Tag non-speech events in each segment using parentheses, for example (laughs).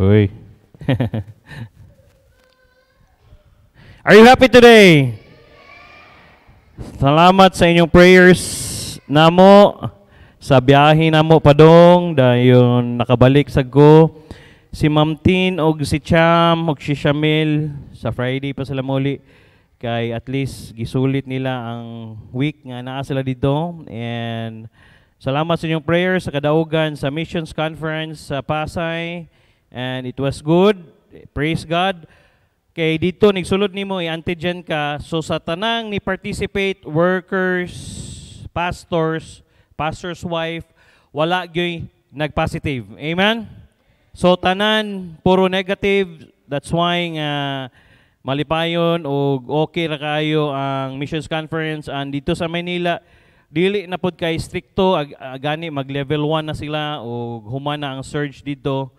Uy. (laughs) Are you happy today? Salamat sa inyong prayers na mo sa biyahe namo padong dayon nakabalik sa go si Ma'am Tin og si Cham og si Shamil sa Friday pa sila muli kay at least gisulit nila ang week nga naa sila dito and salamat sa inyong prayers sa kadaugan sa missions conference sa Pasay And it was good. Praise God. Kay dito, nagsulod nimo i-antigen ka. So sa tanang ni participate, workers, pastors, pastor's wife, wala gyoy nag-positive. Amen? So tanan, puro negative. That's why nga uh, malipayon o okay ra kayo ang missions conference and dito sa Manila dili na pud kay stricto ag, agani ah, mag level 1 na sila o human na ang surge dito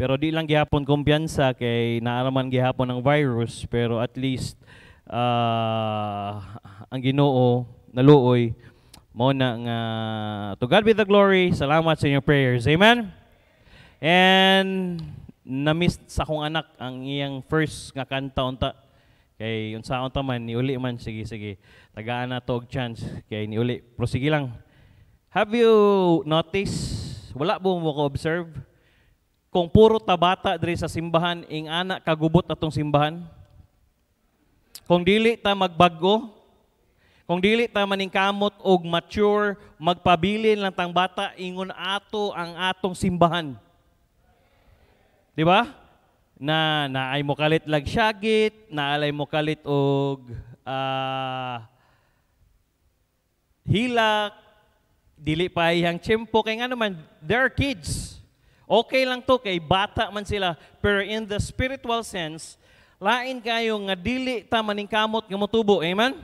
pero di lang gihapon kumpiyansa kay naaraman gihapon ang virus pero at least uh, ang Ginoo naluoy mo na nga to God be the glory. Salamat sa inyong prayers. Amen. And na-miss sa akong anak ang iyang first nga kanta unta kay unsa unta man niuli man sige sige. Tagaan na to chance kay niuli. Pero sige lang. Have you noticed wala bo mo ko observe kung puro tabata diri sa simbahan, ing ana kagubot atong simbahan? Kung dili ta magbago, kung dili ta maningkamot og mature, magpabilin lang tang bata, ingon ato ang atong simbahan. Di ba? Na naay mo kalit lag syagit, naalay mo kalit og uh, hilak, dili pa iyang tiyempo kay ano man their kids Okay lang to kay bata man sila, pero in the spiritual sense, lain kayo nga dili ta kamot nga motubo. Amen?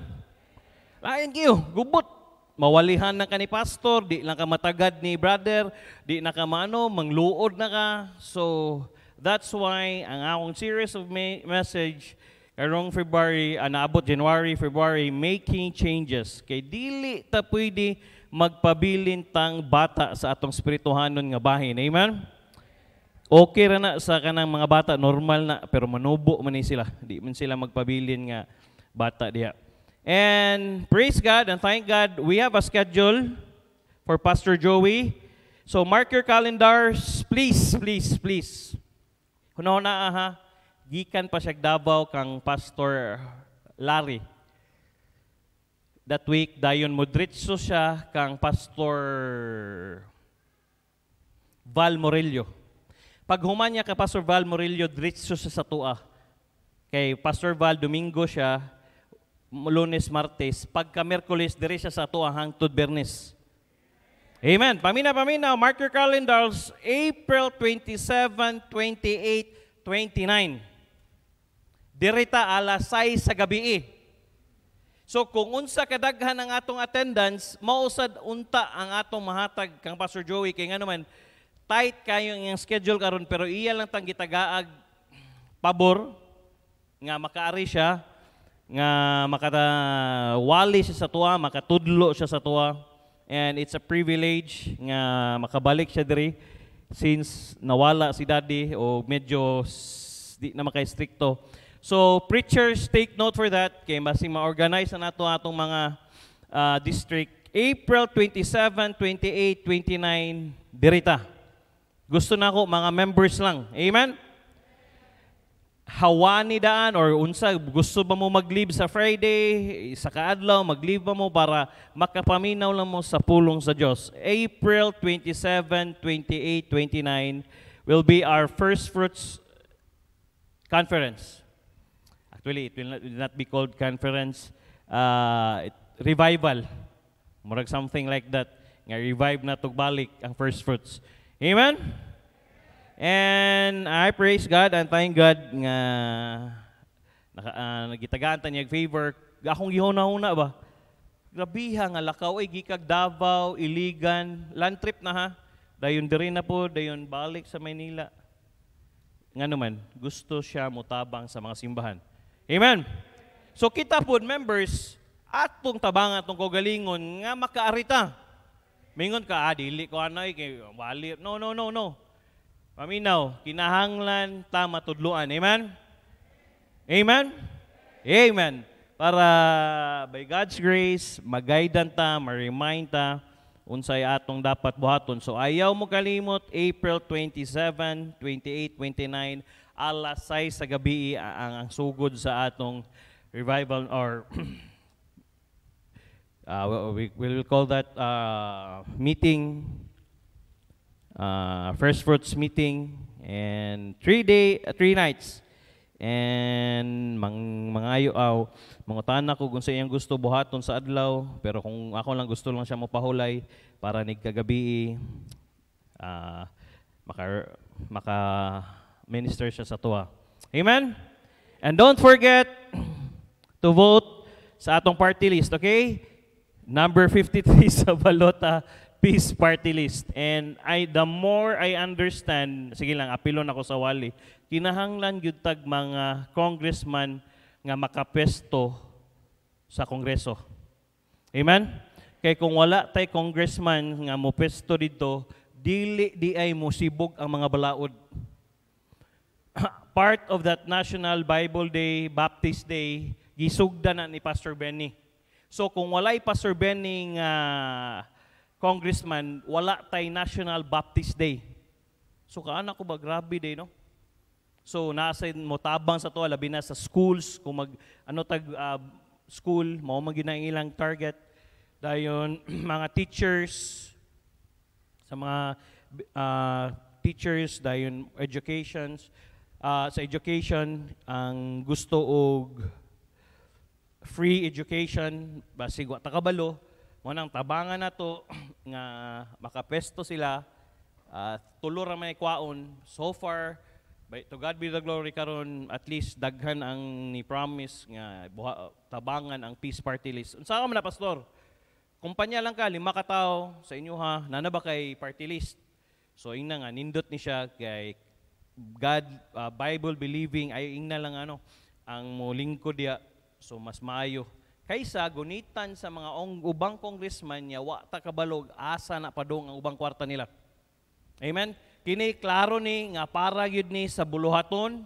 Lain kayo, gubot. Mawalihan na ka ni pastor, di lang ka matagad ni brother, di na ka maano, mangluod na ka. So, that's why ang akong series of me- message karong February, anaabot ah, January, February, making changes. Kay dili ta pwede magpabilin tang bata sa atong spirituhanon nga bahin. Amen? okay ra na sa kanang mga bata, normal na, pero manubo man sila. Di man sila magpabilin nga bata diya. And praise God and thank God, we have a schedule for Pastor Joey. So mark your calendars, please, please, please. Kuno na aha, gikan pa siya Davao kang Pastor Larry. That week, dayon modritso siya kang Pastor Val Morello. Pag humanya kay Pastor Val Murillo, diretso sa tua. Kay Pastor Val, Domingo siya, Lunes, Martes. Pagka Merkulis, diretso siya sa tua hangtod Bernes. Amen. Pamina, pamina. Mark your calendars. April 27, 28, 29. Dirita alas 6 sa gabi. So kung unsa kadaghan ang atong attendance, mausad unta ang atong mahatag kang Pastor Joey kay nga naman, tight kayo ang schedule karon pero iya lang tang gitagaag pabor nga makaari siya nga makatawali siya sa tuwa, makatudlo siya sa tuwa. And it's a privilege nga makabalik siya diri since nawala si daddy o medyo di na makaistrikto. So preachers take note for that kay masing ma-organize na nato atong mga uh, district April 27, 28, 29 dirita. Gusto na ako, mga members lang. Amen? Hawani daan or unsa, gusto ba mo mag-leave sa Friday, sa kaadlaw, mag-leave ba mo para makapaminaw lang mo sa pulong sa Diyos. April 27, 28, 29 will be our first fruits conference. Actually, it will not, will not be called conference. Uh, it, revival. Murag something like that. Nga revive na tugbalik ang first fruits. Amen? And I praise God and thank God nga naka, uh, nagitagaan ta favor. Akong gihuna-huna ba? Grabiha nga lakaw ay gikag Davao, Iligan, land trip na ha. Dayon diri na po, dayon balik sa Manila. Nga naman, gusto siya mutabang sa mga simbahan. Amen. So kita po, members, atong tabangan atong kogalingon nga makaarita. Mingon ka, ah, dili ko anay, wali. No, no, no, no. Paminaw, kinahanglan ta matudluan. Amen? Amen? Amen. Para by God's grace, magaydan ta, ma-remind ta, unsay atong dapat buhaton. So ayaw mo kalimot, April 27, 28, 29, alas 6 sa gabi ang, ang sugod sa atong revival or (clears throat) uh, we, we will call that uh, meeting uh, first fruits meeting and three day uh, three nights and mang mangayo aw mangutan ko kung sa iyang gusto buhaton sa adlaw pero kung ako lang gusto lang siya mapahulay para nig kagabi uh, maka maka minister siya sa tuwa amen and don't forget to vote sa atong party list okay number 53 (laughs) sa balota Peace Party List. And I, the more I understand, sige lang, apilon ako sa wali, kinahanglan yun tag mga congressman nga makapesto sa kongreso. Amen? Kay kung wala tay congressman nga mo pesto dito, dili di ay musibog ang mga balaod. (coughs) Part of that National Bible Day, Baptist Day, gisugda na ni Pastor Benny. So kung walay Pastor Benny nga uh, Congressman, wala tay National Baptist Day. So kaanak ko ba, grabe day, no? So nasa mo tabang sa to, labi na sa schools, kung mag, ano tag uh, school, mao man ilang target. Dayon, (clears throat) mga teachers, sa mga uh, teachers, dayon educations, uh, sa education, ang gusto og free education, basig wa kabalo, mo nang tabangan na to, (clears throat) nga makapesto sila, uh, tulor ang may kwaon. So far, by, to God be the glory karon at least daghan ang ni promise nga buha, tabangan ang peace party list. Unsa ka man na pastor? Kumpanya lang ka lima ka tawo sa inyo ha, nana ba kay party list? So ing nga nindot ni siya kay God uh, Bible believing ay ing na lang ano ang molingkod dia so mas maayo Kaysa gunitan sa mga ong, ubang congressman niya, wa ta kabalog asa na padong ang ubang kwarta nila. Amen? Kini klaro ni nga para gyud ni sa buluhaton.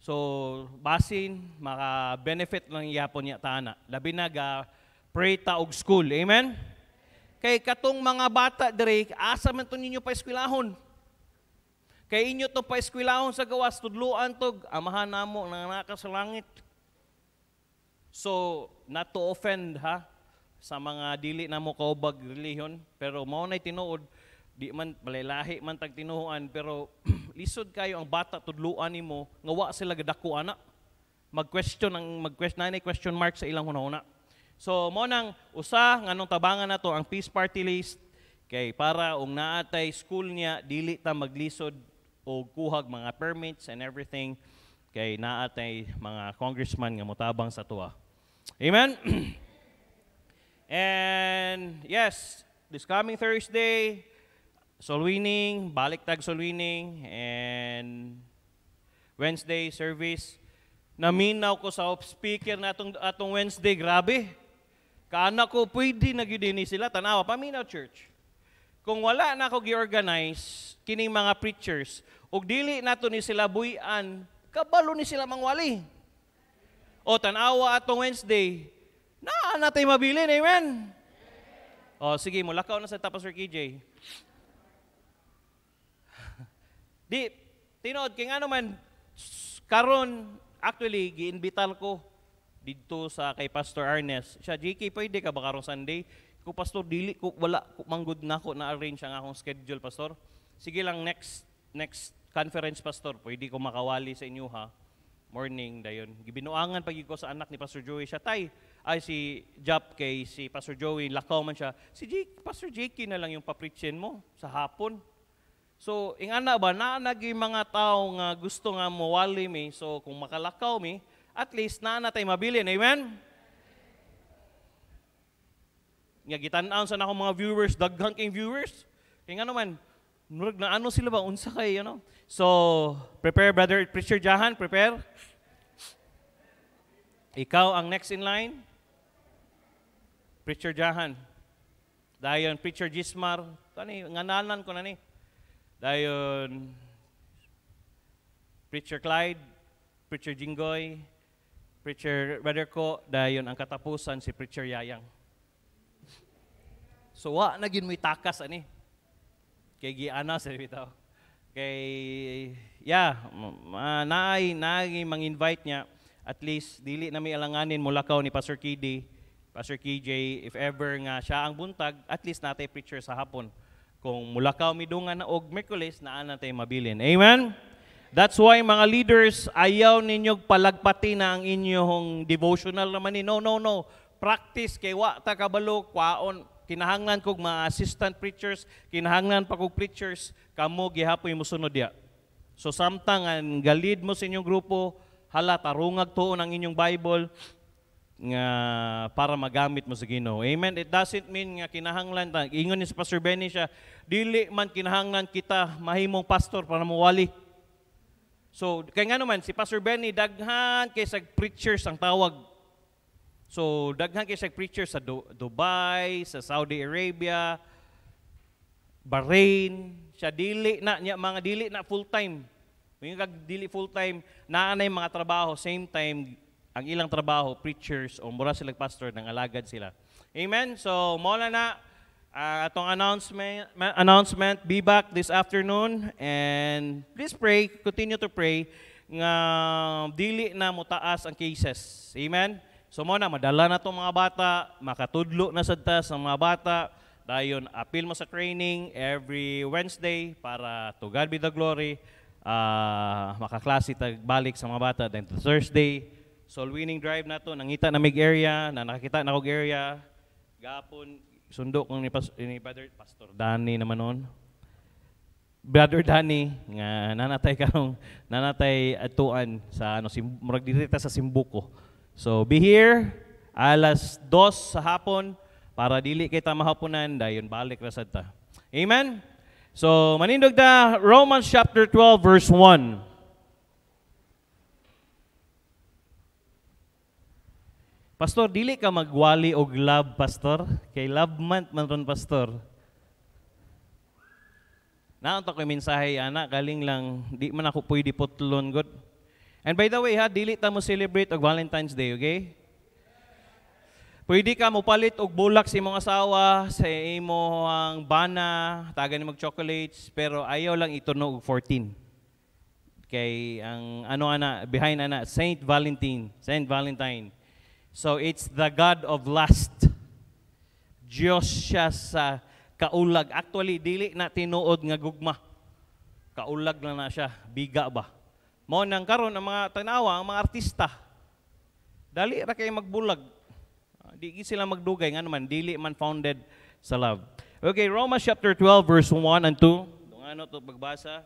So basin maka benefit lang yapon niya tana. Labi na ga pray ta og school. Amen? Kay katong mga bata diri asa man to ninyo pa eskwelahon. Kay inyo to pa eskwelahon sa gawas tudluan tog amahan namo nang naka sa langit. So, not to offend ha, sa mga dili na mo kaubag reliyon, pero mao na tinuod, di man palalahi man tag tinuhuan, pero (clears throat) lisod kayo ang bata tudluan nimo nga wa sila gadako ana. Mag-question ang mag-question na question mark sa ilang hunahuna. So mo nang usa nganong tabangan nato ang peace party list kay para ung naatay school niya dili ta maglisod o kuhag mga permits and everything kay naatay mga congressman nga motabang sa tuwa. Amen? (clears throat) and yes, this coming Thursday, Solwining, Baliktag Solwining, and Wednesday service. Naminaw ko sa speaker na atong, atong Wednesday, grabe. Kaana ko pwede nagyudini sila, tanawa, paminaw church. Kung wala na ako gi-organize, kining mga preachers, ug dili nato ni sila buyan, kabalo ni sila mangwali o tanawa atong Wednesday, naa natay mabilin, amen? O, sige, mulakaw na sa tapos, Sir KJ. (laughs) Di, tinood, kaya nga naman, karon actually, giinbital ko dito sa kay Pastor Ernest. Siya, JK, pwede ka ba karong Sunday? Ko, Pastor, dili ko, wala, ko, manggod na ako na-arrange ang akong schedule, Pastor. Sige lang, next, next conference, Pastor, pwede ko makawali sa inyo, ha? morning dayon. Gibinuangan pagi ko sa anak ni Pastor Joey siya, tay, ay si Jop kay si Pastor Joey, lakaw man siya. Si Jake, Pastor Jake na lang yung papritsen mo sa hapon. So, ing ana ba, na nagi mga tao nga gusto nga mawali mi, so kung makalakaw mi, at least na na tayo mabilin. Amen? Nga gitan-aon sa nako mga viewers, daghan kay viewers. Kaya nga naman, murag na ano sila ba, unsa kay, ano? You know? So, prepare, Brother Preacher Jahan, prepare. Ikaw ang next in line. Preacher Jahan. Dayon, Preacher Gismar. Kani, ngananan ko na ni. Dayon, Preacher Clyde, Preacher Jingoy, Preacher Brother Ko, dayon ang katapusan si Preacher Yayang. So, wa na gin takas ani. Kay gi giana sa bitaw. Kay, yeah, naay, naay mang-invite niya. At least, dili na may alanganin mula kaw ni Pastor KD, Pastor KJ, if ever nga siya ang buntag, at least natay preacher sa hapon. Kung mulakaw midungan na og Merkulis, na natay mabilin. Amen? That's why mga leaders, ayaw ninyog palagpati na ang inyong devotional naman. No, no, no. Practice kay wa ta kabalo kwaon kinahanglan kog mga assistant preachers, kinahanglan pa kog preachers, kamo gihapoy mo sunod ya. So samtang ang galid mo sa inyong grupo, hala tarungag tuon ang inyong Bible nga para magamit mo sa Ginoo. Amen. It doesn't mean nga kinahanglan ta ingon ni Pastor Benny siya, dili man kinahanglan kita mahimong pastor para mawali. So, kay nga naman, si Pastor Benny, daghan kaysa preachers ang tawag So, daghan kay siya preacher sa du Dubai, sa Saudi Arabia, Bahrain. Siya dili na, niya, mga dili na full-time. Mga kag dili full-time, naanay mga trabaho, same time, ang ilang trabaho, preachers, o mura silang pastor, nang alagad sila. Amen? So, mola na, uh, atong announcement, announcement, be back this afternoon and please pray, continue to pray nga dili na mo ang cases. Amen? So mo na, madala na itong mga bata, makatudlo na sad ta sa mga bata, dayon appeal mo sa training every Wednesday para to God be the glory, uh, makaklase balik sa mga bata. Then to Thursday, So winning drive na to, nangita na mig area, na nakakita na kog area, gapon, sundo kong ni, ni Brother Pastor Danny naman noon. Brother Danny nga nanatay karong nanatay atuan sa ano sim murag sa Simbuko. So be here alas dos sa hapon para dili kita mahaponan dayon balik ra sad ta. Amen. So manindog ta Romans chapter 12 verse 1. Pastor, dili ka magwali og love, pastor. Kay love month man ron, pastor. Naunta ko mensahe, anak, galing lang, di man ako pwede putlon, God. And by the way, ha, dili ta mo celebrate og Valentine's Day, okay? Pwede ka mo palit og bulak sa imong asawa, sa imo ang bana, tagan ni mag chocolates, pero ayaw lang ituno og 14. Kay ang ano ana behind ana Saint Valentine, Saint Valentine. So it's the god of lust. Dios siya sa kaulag. Actually dili na tinuod nga gugma. Kaulag na na siya, biga ba? mo nang karon ang mga tanawa, ang mga artista. Dali ra kay magbulag. Ah, di sila magdugay nga naman dili man founded sa love. Okay, Romans chapter 12 verse 1 and 2. Dung to pagbasa?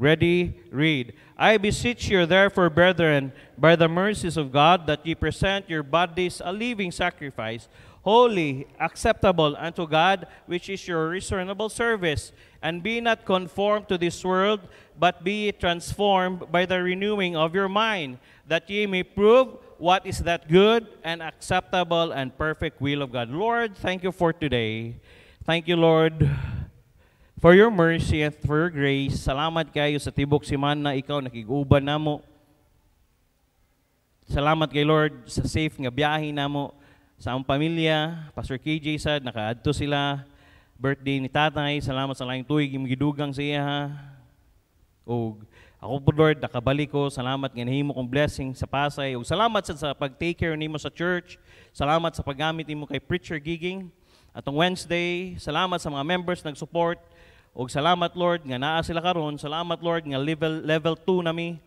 Ready, read. I beseech you therefore, brethren, by the mercies of God, that ye present your bodies a living sacrifice, holy, acceptable unto God, which is your reasonable service. And be not conformed to this world, but be transformed by the renewing of your mind, that ye may prove what is that good and acceptable and perfect will of God. Lord, thank you for today. Thank you, Lord, for your mercy and for your grace. Salamat kayo sa tibok si na ikaw nakiguban na mo. Salamat kay Lord sa safe nga biyahe na mo sa among pamilya. Pastor KJ said, nakaadto sila birthday ni tatay. Salamat sa laing tuig, imigidugang siya iya ha. O ako po Lord, nakabalik ko. Salamat nga nahimo kong blessing sa Pasay. O salamat sa, sa pag-take care nimo sa church. Salamat sa paggamit nimo kay Preacher Giging. Atong Wednesday, salamat sa mga members nag-support. O salamat Lord nga naa sila karon. Salamat Lord nga level level 2 nami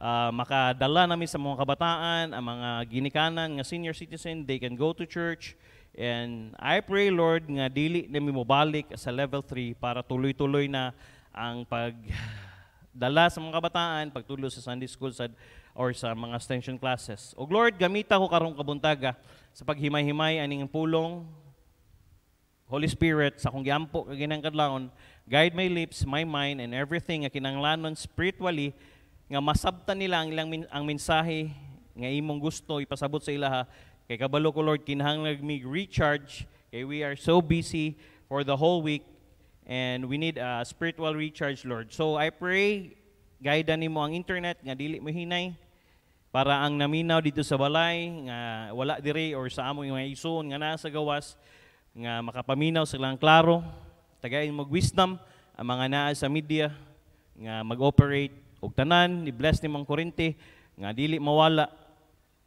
uh, ah, makadala nami sa mga kabataan, ang mga ginikanan nga senior citizen, they can go to church And I pray, Lord, nga dili na mobalik sa level 3 para tuloy-tuloy na ang pagdala sa mga kabataan, pagtulo sa Sunday school sa, or sa mga extension classes. O Lord, gamita ko karong kabuntaga sa paghimay-himay aning pulong Holy Spirit sa kong giampo kag ginang kadlawon, guide my lips, my mind and everything nga kinanglanon spiritually nga masabtan nila ang ilang min- ang mensahe nga imong gusto ipasabot sa ilaha Kay kabalo ko Lord kinahanglan mi recharge kay we are so busy for the whole week and we need a spiritual recharge Lord. So I pray guide nimo ang internet nga dili mo hinay para ang naminaw dito sa balay nga wala diri or sa among mga igsoon nga nasa gawas nga makapaminaw sa lang klaro tagayin mo wisdom ang mga naa sa media nga mag-operate og tanan ni bless ni mang kurente nga dili mawala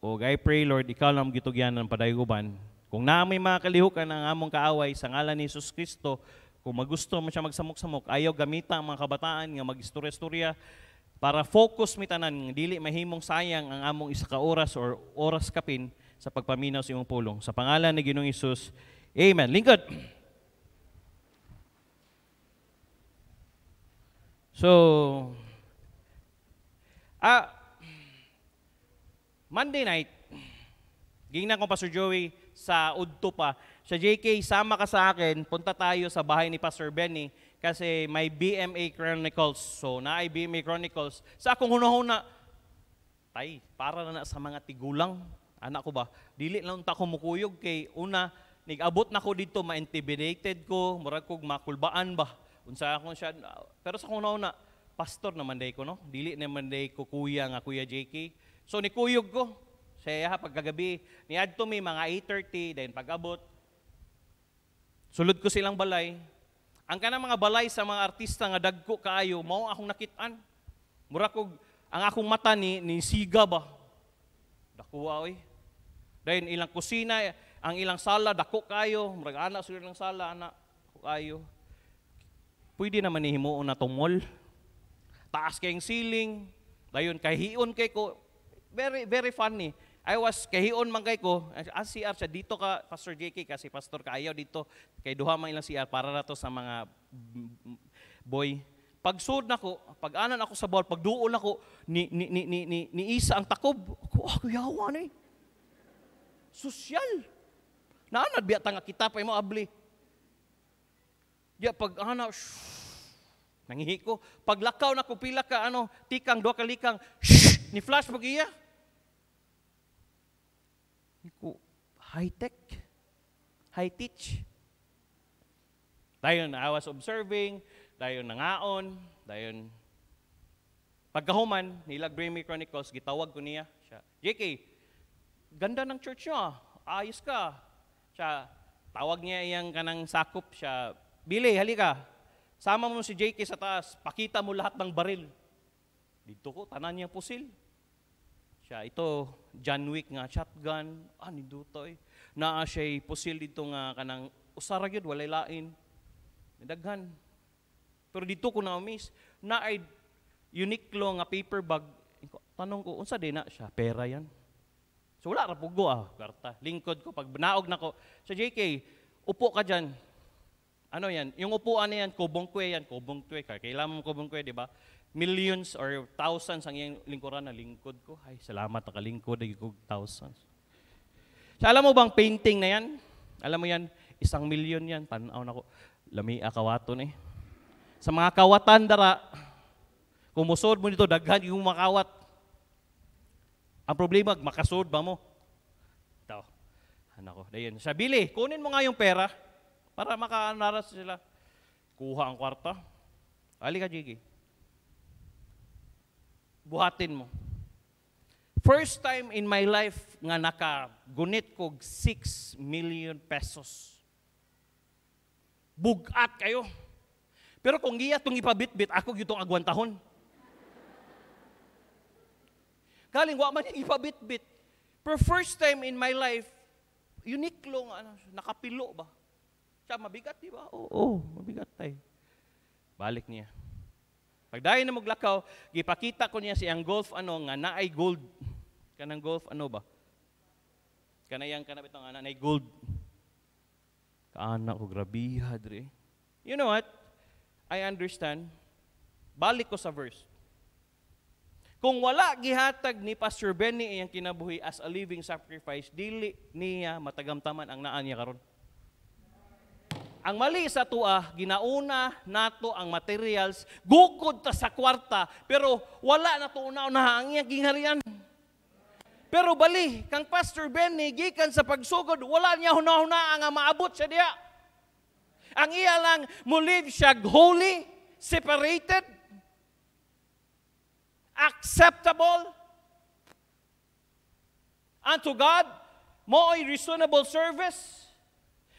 o I pray, Lord, ikaw lang gitugyan ng padayoban. Kung naamay mga kalihukan ang among kaaway sa ngalan ni Jesus Kristo, kung magusto mo siya magsamok-samok, ayaw gamita ang mga kabataan nga magistorya istorya para focus mi tanan dili mahimong sayang ang among isa ka oras or oras kapin sa pagpaminaw sa imong pulong. Sa pangalan ni Ginoong Hesus. Amen. Lingkod. So, ah, Monday night, gingnan ko Pastor Joey sa Udto pa. Sa JK, sama ka sa akin, punta tayo sa bahay ni Pastor Benny kasi may BMA Chronicles. So, na ay BMA Chronicles. Sa akong hunahuna, tay, para na, na sa mga tigulang. Anak ko ba? Dili lang ta mukuyog kay una, nigabot na ko dito, ma-intimidated ko, murag kog makulbaan ba. Unsa akong siya, pero sa kung nauna, pastor naman day ko, no? Dili naman day ko kuya nga, kuya JK So ni nikuyog ko. Saya pagkagabi. Adto mi mga 8.30, then pag-abot. Sulod ko silang balay. Ang kanang mga balay sa mga artista nga dagko kaayo, mao akong nakitaan. Mura kog ang akong mata ni, ni siga ba. Dakuha oy. Then ilang kusina, ang ilang sala dako kayo, murag ana sila ng sala ana kayo. Pwede naman ni himuon na tumol. Taas kay ceiling, dayon kay kay ko very, very funny. I was, kahion man kay ko, ah, CR siya, dito ka, Pastor JK, kasi Pastor kaayaw dito, kay duha man ilang CR, para na to sa mga boy. Pagsud na ko, pag anan ako sa ball, pagduol nako, ni, ni, ni, ni, ni, ni Isa ang takob. Ako, ako ah, yawan eh. Sosyal. Naanad biya tanga kita pa mo abli. Diya pag ana, nangihi ko. Paglakaw na ko pila ka ano, tikang, duha ka likang, ni flash pag iya ko, high-tech? High-teach? Dayon na I was observing, dayon nangaon, dayon pagkahuman, nilag Brimmy Chronicles, gitawag ko niya siya. JK, ganda ng church niyo ah. Ayos ka. Siya, tawag niya iyang kanang sakop siya. Billy, halika. Sama mo si JK sa taas. Pakita mo lahat ng baril. Dito ko, tanan niya pusil siya. Ito, John Wick nga, shotgun, ani ah, dutoy. Naa siya pusil dito nga kanang usara gyud walay lain. Nadaghan. Pero dito ko na miss, na ay Uniqlo nga paper bag. Tanong ko, unsa din na siya? Pera yan. So wala ra pugo ah, karta. Lingkod ko pag banaog nako. So JK, upo ka diyan. Ano yan? Yung upuan na yan, kubong kwe yan, kubong kwe. Kailangan mo kubong kwe, di ba? millions or thousands ang iyang lingkuran na lingkod ko. Ay, salamat nakalingkod, nagigog thousands. So, alam mo bang painting na yan? Alam mo yan, isang million yan. Panaw na ko. Lami akawato Eh. Sa mga kawatan dara, kumusod mo nito, daghan yung makawat. Ang problema, makasod ba mo? Ito. Anak ah, ko, dayan. Siya, bili, kunin mo nga yung pera para makaanaras sila. Kuha ang kwarta. Ali ka, Jiggy buhatin mo. First time in my life nga nakagunit ko 6 million pesos. Bugat kayo. Pero kung giya itong ipabitbit, ako gitong agwantahon. Kaling wa man yung ipabitbit. Pero first time in my life, unique long, ano, nakapilo ba? Siya mabigat, di ba? Oo, oo mabigat tayo. Balik niya. Pagdayon na moglakaw, gipakita ko niya siyang golf ano nga naay gold. Kanang golf ano ba? Kanayang kanabit nga naay gold. Kaana ko grabiha dre. You know what? I understand. Balik ko sa verse. Kung wala gihatag ni Pastor Benny ang kinabuhi as a living sacrifice, dili niya matagamtaman ang naan niya karon. Ang mali sa tua, ginauna nato ang materials, gukod ta sa kwarta, pero wala na to una na ang gingharian. Pero bali, kang Pastor Benny, gikan sa pagsugod, wala niya hunahuna ang maabot siya diya. Ang iya lang, mulive siya holy, separated, acceptable unto God, mo'y reasonable service,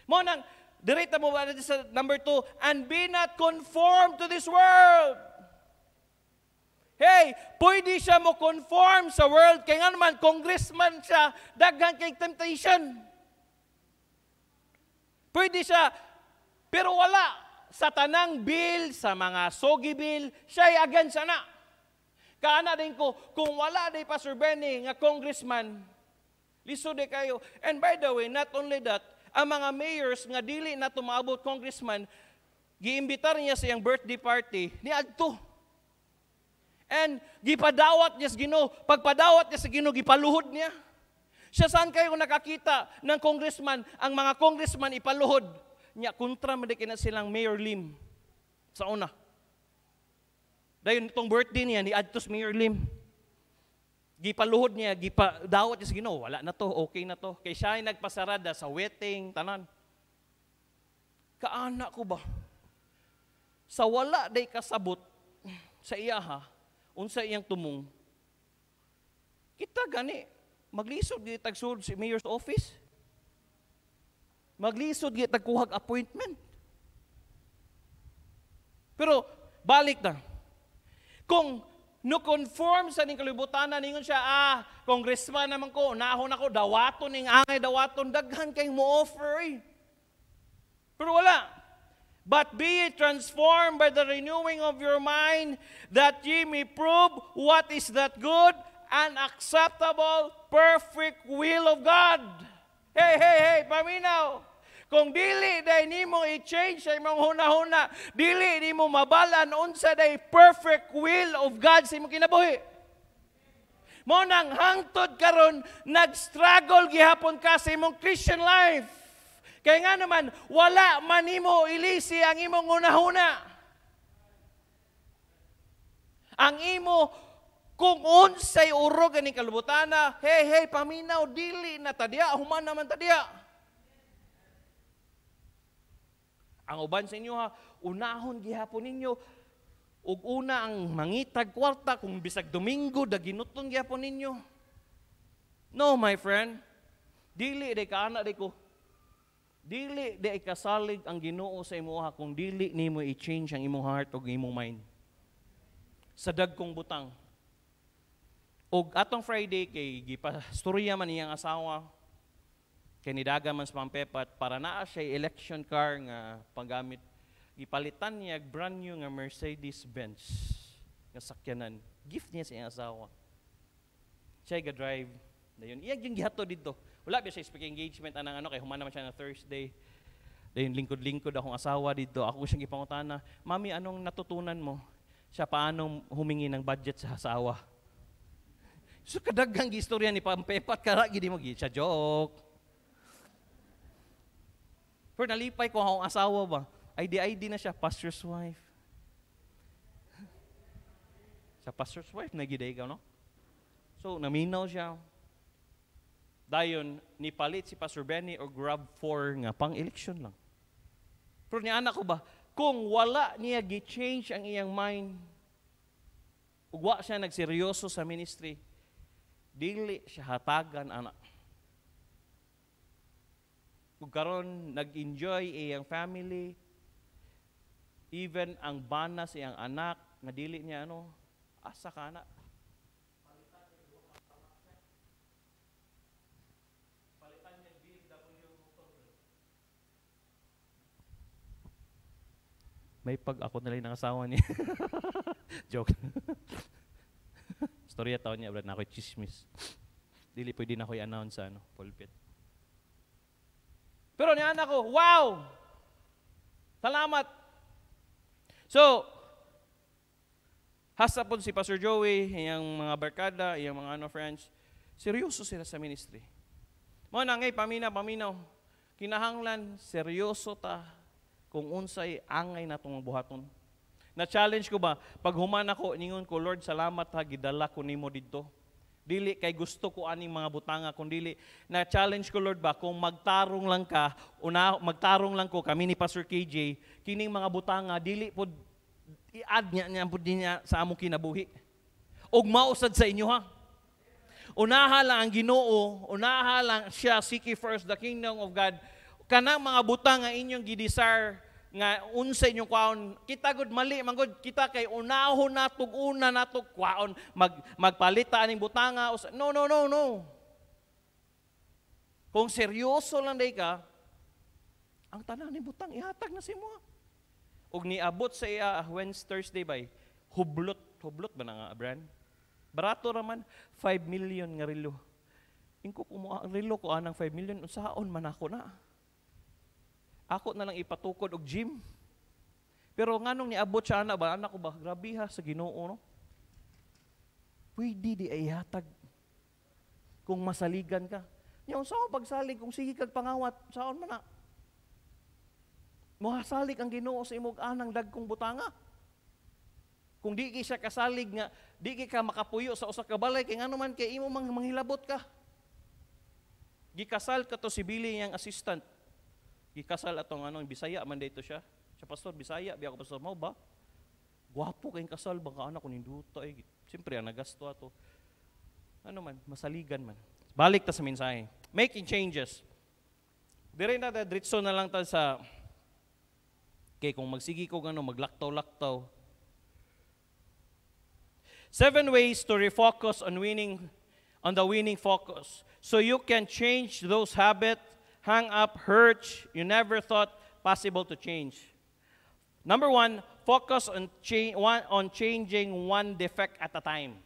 mo nang Diri ta mo sa number two, and be not conformed to this world. Hey, pwede siya mo conform sa world. Kaya nga naman, congressman siya, daghan kay temptation. Pwede siya, pero wala sa tanang bill, sa mga sogi bill, siya agan siya na. Kaana din ko, kung wala day Pastor Benny nga congressman, lisod kayo. And by the way, not only that, ang mga mayors nga dili na tumabot congressman, giimbitar niya sa iyang birthday party, ni adto And gipadawat niya sa Ginoo, pagpadawat niya sa Ginoo gipaluhod niya. Siya saan kayo nakakita ng congressman, ang mga congressman ipaluhod niya kontra man na silang Mayor Lim sa una. Dayon itong birthday niya ni Adtos Mayor Lim gipaluhod niya, gipa, dawat niya sa Ginoo, wala na to, okay na to. Kay siya ay nagpasarada sa wedding, tanan. Kaanak ko ba? Sa wala day kasabot sa iya ha, unsa iyang tumong, kita gani, maglisod gid tagsulod si mayor's office. Maglisod gid tagkuhag appointment. Pero balik na. Kung no conform sa ning kalibutanan ningon siya ah congressman naman ko nahon ako dawaton ning angay dawaton daghan kay mo offer eh. pero wala but be transformed by the renewing of your mind that ye may prove what is that good and acceptable perfect will of God hey hey hey paminaw kung dili dai nimo i-change sa imong huna-huna, dili nimo mabalan unsa day perfect will of God sa imong kinabuhi. Mo nang hangtod karon nag-struggle gihapon ka sa imong Christian life. Kaya nga naman, wala man nimo ilisi ang imong unahuna. Ang imo kung unsay uro gani kalubutana, hey hey paminaw dili na tadya, human naman tadya. Ang uban sa inyo ha, unahon gihapon ninyo ug una ang mangitag kwarta kung bisag Domingo da daginutong gihapon ninyo. No, my friend. Dili day ka anak ko. Dili day kasalig ang Ginoo sa imo ha kung dili nimo i-change ang imong heart ug imong mind. Sa dagkong butang. Og atong Friday kay gipastorya man iyang asawa kinidaga man sa pampepat para naa siya election car nga panggamit ipalitan niya brand new nga Mercedes-Benz nga sakyanan. Gift niya sa iyang asawa. Siya ga-drive dayon. Iya yung gihato dito. Wala ba siya speaking engagement anang ano kay human naman siya na Thursday. Dayon lingkod-lingkod akong asawa dito. Ako siyang gipangutana, "Mami, anong natutunan mo?" Siya paano humingi ng budget sa asawa. So kadaghang istorya ni Pampepat kara gid mo gi siya joke. Pero nalipay ko akong asawa ba? ID-ID na siya, pastor's wife. sa pastor's wife, nagiday ka, no? So, naminaw siya. Dayon, nipalit si Pastor Benny o grab for nga pang-election lang. Pero niya anak ko ba, kung wala niya gi-change ang iyang mind, ugwa siya nagseryoso sa ministry, dili siya hatagan anak kung karon nag-enjoy iyang eh, family, even ang bana sa eh, iyang anak, nga dili niya ano, asa ka na. May pag ako nila ng asawa niya. (laughs) Joke. (laughs) Storya taon niya, brad, na ako chismis. dili pwede na ako announce sa ano, pulpit. Pero ni anak ko, wow! Salamat! So, hasapon si Pastor Joey, iyang mga barkada, iyang mga ano friends, seryoso sila sa ministry. Mga nangay, pamina, paminaw. Kinahanglan, seryoso ta kung unsay angay na itong buhaton. Na-challenge ko ba, pag human ako, ningon ko, Lord, salamat ha, gidala ko nimo dito Dili kay gusto ko aning mga butanga dili na challenge ko Lord ba kung magtarong lang ka una magtarong lang ko kami ni Pastor KJ kining mga butanga dili pod i-add niya niya pod niya sa among kinabuhi. Og mausad sa inyo ha. Unaha lang ang Ginoo, unaha lang siya seek first the kingdom of God. Kanang mga butanga inyong gidesire nga unsay inyong kwaon kita gud mali man gud kita kay unahon na tug na tug kwaon mag magpalita aning butanga no no no no kung seryoso lang day ka ang tanan ni butang ihatag na si mo og niabot sa iya ah, Wednesday Thursday bay hublot hublot ba na nga brand barato raman 5 million nga relo ingko ko ang relo ko anang ah, 5 million unsaon man ako na ako na lang ipatukod og gym. Pero nganong niabot siya anak ba? Anak ko ba? Grabe ha sa Ginoo no. Pwede di ay hatag kung masaligan ka. Nyaon sa pagsalig kung sige kag pangawat saan man na. Mohasalik ang Ginoo sa imong anang dagkong butanga. Kung di ki siya kasalig nga, di ka makapuyo sa usa ka balay kay ano man kay imo mang manghilabot ka. Gikasal ka to si Billy yang assistant gikasal atong anong Bisaya man dito siya. Siya pastor Bisaya, biya ko pastor mao ba? Guwapo kayong kasal baka anak ko ninduta ay. Eh. Siyempre ang ah, nagasto ato. Ano man, masaligan man. Balik ta sa mensahe. Making changes. Dire na diretso na lang ta sa kay kung magsigi ko gano maglaktaw-laktaw. Seven ways to refocus on winning on the winning focus so you can change those habits hang up, hurt you never thought possible to change. Number one, focus on, cha- one, on changing one defect at a time.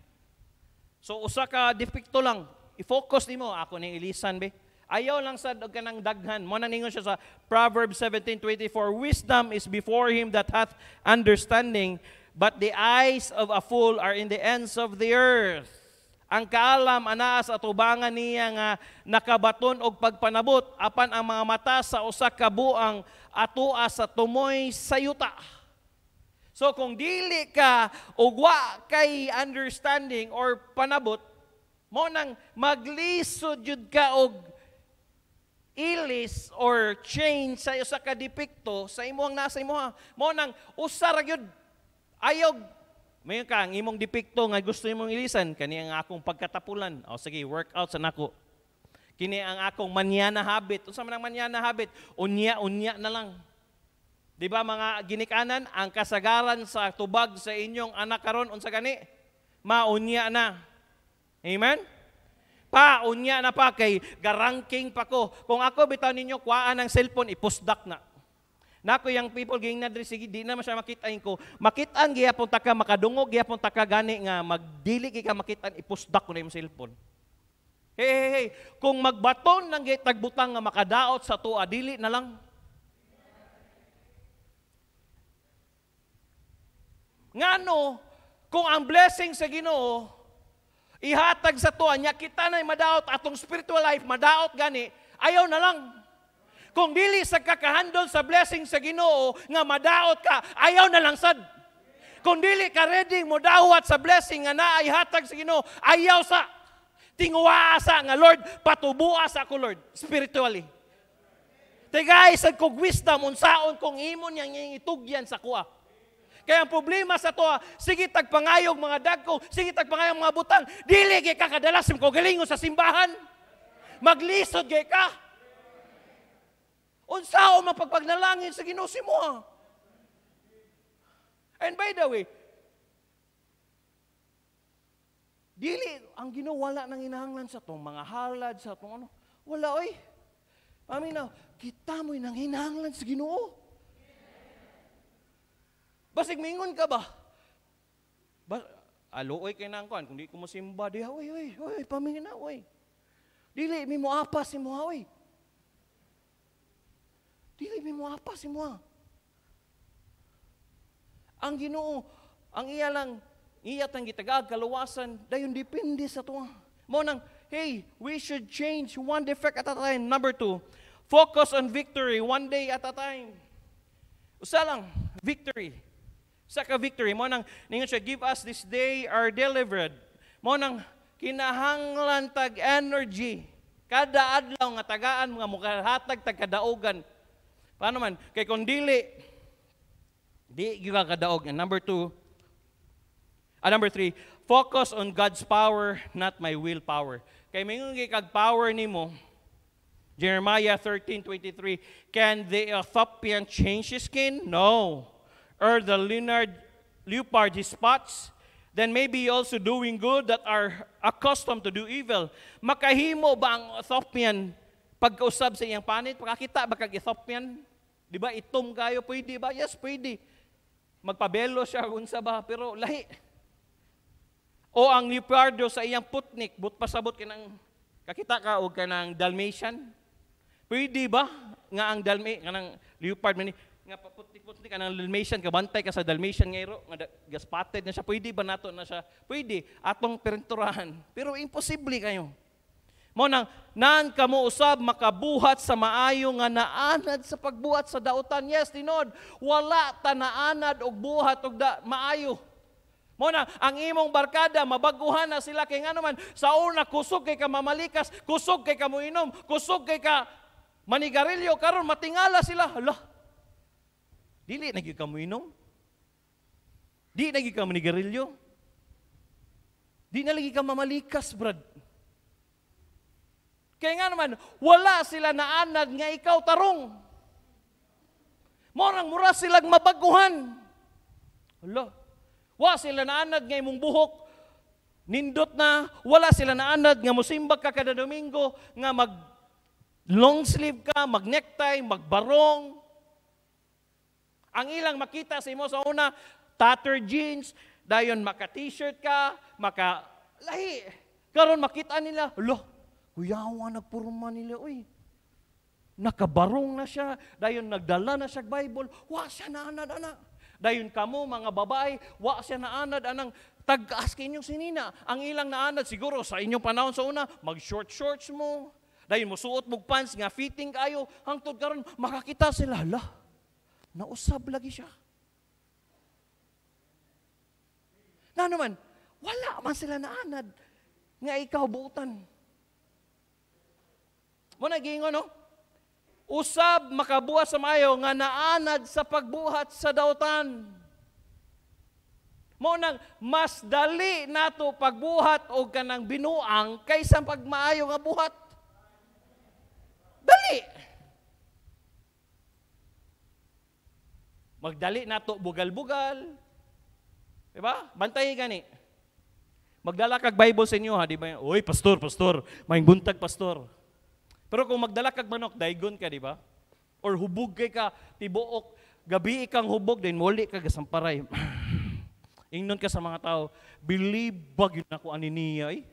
So usa ka defekto lang, i-focus nimo ako ni ilisan be. Ayaw lang sad og kanang daghan. Mo naningon siya sa Proverbs 17:24, wisdom is before him that hath understanding, but the eyes of a fool are in the ends of the earth. Ang kaalam anaas at ubangan niya nga nakabaton og pagpanabot apan ang mga mata sa usa ka buang atoa sa tumoy sayuta. So kung dili ka ugwa kay understanding or panabot, mo nang maglisod jud ka og ilis or change sa usa ka depekto sa imong nasa imo mo nang usa ra gyud ayog Mayon ka, ang imong depikto nga gusto imong ilisan, kani ang akong pagkatapulan. O sige, workout sa nako. Kini ang akong manyana habit. Unsa man ang manyana habit? Unya-unya na lang. Di ba mga ginikanan, ang kasagaran sa tubag sa inyong anak karon unsa gani? Maunya na. Amen? Paunya na pa kay garangking pa ko. Kung ako bitaw ninyo kuha ng cellphone, ipusdak na. Nako yang people ging na sige di na siya makita ko. Makitaan gihapon ta ka makadungog gihapon ta ka gani nga magdili ka makitaan ipusdak ko na imong cellphone. Hey, hey, hey, kung magbaton nang gitagbutang nga makadaot sa tuwa dili na lang. Ngano kung ang blessing sa Ginoo ihatag sa tuwa niya kita na madaot atong spiritual life madaot gani ayaw na lang kung dili sa kakahandol sa blessing sa Ginoo nga madaot ka, ayaw na lang sad. Kung dili ka ready mo dawat sa blessing nga naay hatag sa Ginoo, ayaw sa tinguwa sa nga Lord, patubua sa ako Lord spiritually. Tigay sa kog wisdom unsaon kung imon yang itugyan sa kuha. Kaya ang problema sa to, ah, sige tagpangayog mga dagko, sige tagpangayog mga butang, dili gay ka kadalas ko galingon sa simbahan. Maglisod gay ka. Unsaon mapagpagnalangin sa Ginoo si Moa. And by the way, dili ang Ginoo wala nang inahanglan sa tong mga halad sa tong ano. Wala oy. Paminaw, kita mo nang inahanglan sa Ginoo. Basig mingon ka ba? ba aloy kay nang kuan kung di ko mo simba di oy oy oy paminaw oy. Dili mi mo apas si Moa oy dili Dilibimoa pa si mo. Ang Ginoo, ang iya lang iyat ang gitagag kaluwasan dayon depende sa tuwa. Mo nang hey, we should change one defect at a time. Number two, focus on victory one day at a time. Usa lang, victory. Sa ka victory. Mo nang ningon siya, give us this day our delivered. Mo nang kinahanglan tag energy. Kada adlaw nga tagaan mga mukahatag tag kadaogan. Paano man? Kay kung dili, di gyud kadaog. And number two, ah, number three, focus on God's power, not my willpower. Kay mingon gyud kag power nimo, Jeremiah 13:23, can the Ethiopian change his skin? No. Or the leonard leopard his spots? Then maybe also doing good that are accustomed to do evil. Makahimo ba ang Ethiopian pagkausab sa iyang panit? Pakakita ba kag Ethiopian? Di ba, itom kayo, pwede ba? Yes, pwede. Magpabelo siya, unsa ba, pero lahi. O ang leopardo sa iyang putnik, but pasabot ka ng, kakita ka o ka ng Dalmatian. Pwede ba nga ang Dalme, nga ng leopard, mani, nga putnik-putnik ka ng Dalmatian, kabantay ka sa Dalmatian ngayon, nga gaspated na siya, pwede ba nato na siya? Pwede, atong perinturahan. Pero imposible kayo. Mo nang nan kamo usab makabuhat sa maayo nga naanad sa pagbuhat sa dautan. Yes, tinod, wala ta naanad og buhat og da, maayo. Mo na ang imong barkada mabaguhan na sila kay ano man sa una kusog kay ka mamalikas, kusog kay ka moinom, kusog kay ka manigarilyo karon matingala sila. Hala. Dili na gyud ka moinom. Di na gyud ka manigarilyo. Di na lagi ka mamalikas, brad. Kaya nga naman, wala sila naanad nga ikaw tarong. Morang mura silang mabaguhan. Hello. Wa sila naanad nga imong buhok. Nindot na, wala sila naanad nga musimbak ka kada Domingo, nga mag long sleeve ka, mag necktie, mag barong. Ang ilang makita sa imo sa una, tattered jeans, dayon maka t-shirt ka, maka lahi. Karon makita nila, loh, Kuyawa na puro Manila, uy. Nakabarong na siya, dayon nagdala na siya Bible, wa siya na anad ana. Dayon kamo mga babae, wa siya na anad anang tag-ask inyong sinina. Ang ilang naanad siguro sa inyong panahon sa una, mag short shorts mo. Dayon mo suot mo pants nga fitting kayo, hangtod karon makakita sila la. Nausab lagi siya. Na naman, wala man sila naanad nga ikaw buutan. Mo naging ano? Usab makabuhat sa mayo nga naanad sa pagbuhat sa dautan. Mo nang mas dali nato pagbuhat og kanang binuang kaysa pagmaayo nga buhat. Dali. Magdali nato bugal-bugal. Di ba? Bantay gani. Magdala kag Bible sa inyo ha, di ba? Oy, pastor, pastor, maing buntag pastor. Pero kung magdala kag manok, daigon ka, di ba? Or hubog kay ka, tibuok, gabi ikang hubog, din muli ka gasamparay. (clears throat) Ingnon ka sa mga tao, believe ba yun ako aniniya eh?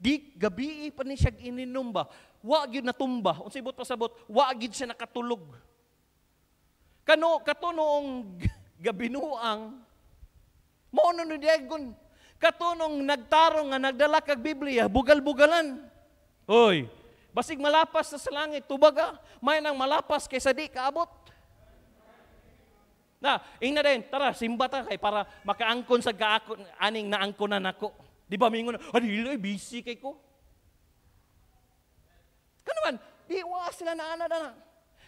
Di, gabi pa ni siya ininom ba? Wa gyud natumba. Unsay bot pasabot, wa gyud siya nakatulog. Kano kato noong (laughs) gabinuang mao na Diagon, Dagon katunong nagtarong nga nagdala kag Biblia bugal-bugalan. Oy, Basig malapas na sa langit, tubaga, may nang malapas kaysa di kaabot. Na, ina din, tara, simba ta kay para makaangkon sa gaakon, aning naangkonan ako. Di ba mingon, adilay, busy kay ko. Kanuman, di wa sila na ana na.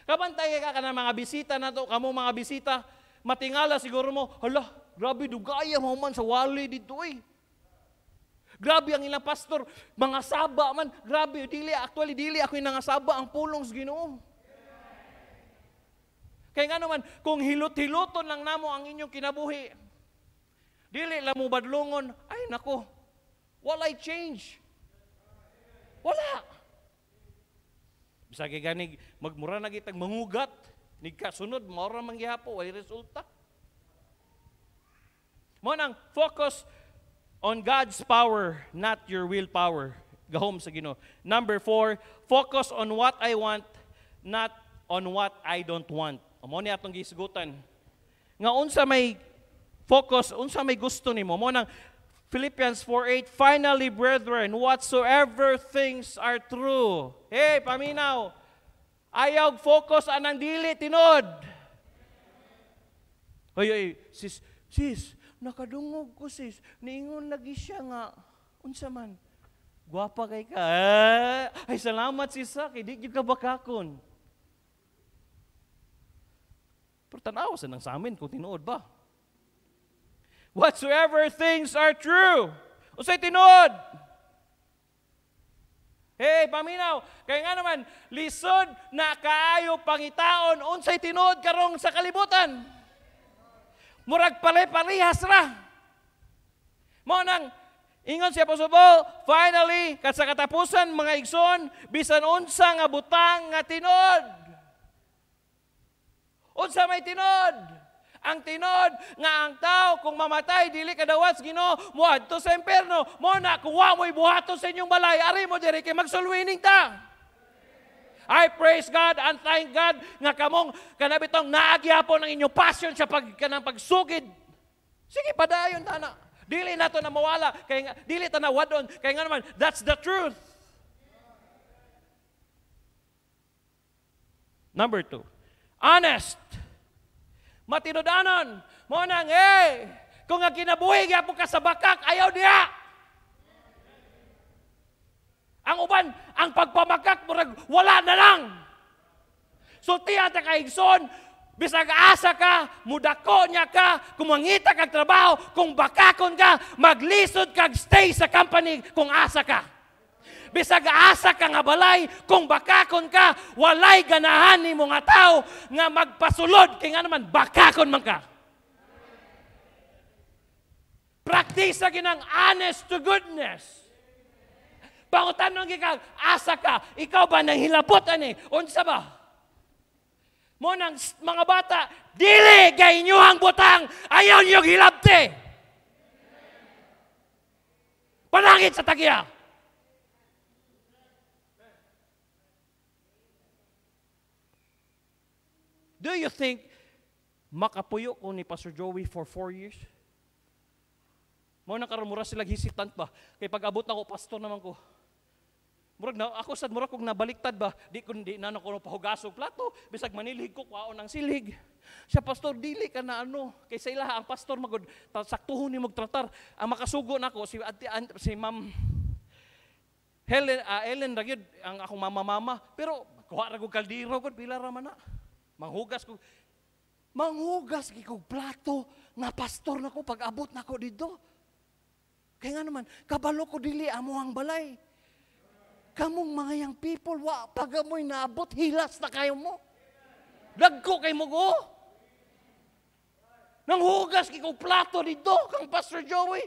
Kabantay ka ka ng mga bisita na to, kamo mga bisita, matingala siguro mo, hala, grabe, dugaya mo man sa wali dito eh. Grabe ang ilang pastor, mga saba man, grabe, dili, actually dili ako yung nangasaba ang pulong sa Ginoo. Kaya nga naman, kung hilot-hiloton lang namo ang inyong kinabuhi, dili lamu badlongon, ay nako, walay change. Wala. Bisag ganig, magmura na kitang mangugat, nigkasunod, maura manggihapo, walay resulta. Mo nang focus On God's power, not your willpower. Gahom sa Ginoo. Number four, focus on what I want, not on what I don't want. Amo ni atong gisgutan. Nga unsa may focus, unsa may gusto nimo. Mo nang Philippians 4.8, Finally, brethren, whatsoever things are true. Hey, paminaw, ayaw focus anang dili, tinod. Hoy, hoy, sis, sis, nakadungog ko sis, niingon lagi siya nga, unsa man, guwapa kay ka, eh? ay salamat sis sa, kay di ka bakakon. Pero tanaw sa nang sa amin kung tinuod ba. Whatsoever things are true, usay tinuod, Hey, paminaw, kay nga naman, lisod na kaayo pangitaon unsay tinuod karong sa kalibutan. Murag pare-parehas ra. Mo nang Ingon siya Apostle Paul, finally, kat sa katapusan mga igsoon, bisan unsa nga butang nga tinod. Unsa may tinod? Ang tinod nga ang tao kung mamatay dili kadawas Ginoo, muadto sa impierno. Mo na kuwa moy buhaton sa inyong balay, ari mo diri kay magsulwining ta. I praise God and thank God nga kamong kanabitong po ang inyong passion sa pag, kanang pagsugid. Sige, padayon na. Dili nato na mawala. Kay, dili tana wadon. Kaya nga naman, that's the truth. Number two, honest. Matinudanon. Mo nang, eh, kung nga kinabuhi, po ka sa bakak, ayaw niya. Ang uban, ang pagpamakak, murag, wala na lang. So, tiya ta igson, bisag asa ka, mudako niya ka, kumangita kag trabaho, kung bakakon ka, maglisod kag stay sa company kung asa ka. Bisag asa ka nga balay, kung bakakon ka, walay ganahan ni mga tao nga magpasulod, kaya nga naman, bakakon man ka. Practice ginang honest to goodness. Pangutanong gikag, asa ka, ikaw ba nang hilabot ani? Unsa ba? Mo nang mga bata, dili gay inyo ang butang, ayaw niyo hilabte. Panangit sa tagiya. Do you think makapuyo ko ni Pastor Joey for four years? Mo na karon mura sila hesitant ba? Kay pag-abot na ko pastor naman ko. Murag na ako sad murag kog nabaliktad ba, di kundi na ko pahugasog plato, bisag manilig ko kwaon ang silig. Siya pastor dili ka na ano, kay sa ilaha ang pastor magud saktuhon ni mog tratar. Ang ah, makasugo nako si ati, si Ma'am Helen uh, ah, Ellen ra ang akong mama mama, pero kuha ra kog kaldero kun pila ra man na. Manghugas ko manghugas gi kog plato nga pastor nako pag abot nako didto. Kaya nga naman, kabalo ko dili amo ang balay. Kamong mga young people, wa pagamoy naabot, hilas na kayo mo. Dagko kay mo go. Nang hugas kay ko plato dito, kang Pastor Joey.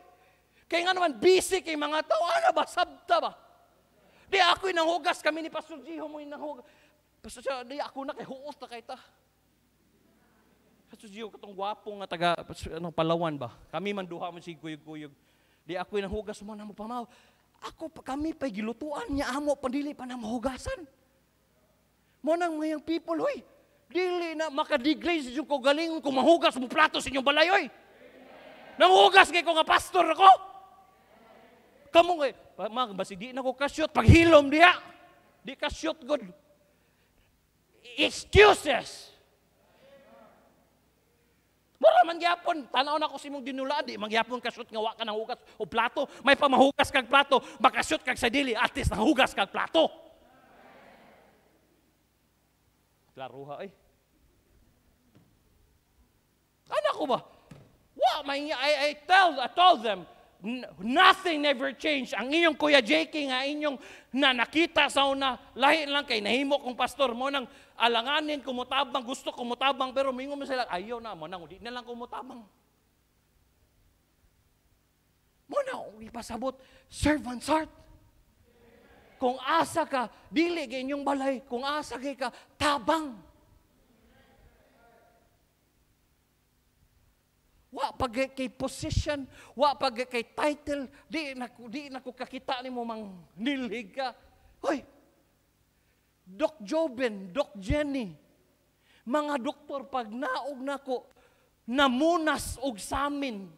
Kay nga naman, busy kay mga tao. Ano ba? Sabta ba? Di ako'y nang hugas kami ni Pastor Jiho mo nang hugas. Pastor Jiho, di ako na kay huos na kay Pastor Jiho, katong gwapong nga taga ano, Palawan ba? Kami man duha mo si kuyog-kuyog. Di ako'y nang hugas mo na mo pamaw. Ako, kami pa'y gilutuan niya amo, pandili pa na mahugasan. Mo nang mayang people, hoy, dili na makadiglaze yung ko galing kung mahugas mo plato sa inyong balay, hoy. Nanghugas kay ko nga pastor ako. Kamo nga, mag, basi di na ko kasyot, paghilom diya. Di kasyot, God. Excuses. Para man gyapon, tanaw na ko si mong dinula di mangyapon ka shoot nga wa ka nang hugas o plato, may pamahugas kag plato, makashoot kag sa dili at least nahugas kag plato. Laruha ay. Eh. Anak ko ba? Wa, may, I, I, tell, I told them, nothing ever changed. Ang inyong Kuya JK nga inyong na nakita sa una, lahi lang kay nahimo kong pastor mo nang alanganin, kumutabang, gusto kumutabang, pero mingo mo sila, ayaw na mo nang, di na lang kumutabang. Mo na, ipasabot, servant's heart. Kung asa ka, dili inyong balay. Kung asa ka, tabang. Wa pag kay position, wa pag kay title, di na di na ko kakita nimo mang niliga. Hoy. Doc Joben, Doc Jenny, mga doktor pag naog nako namunas og samin.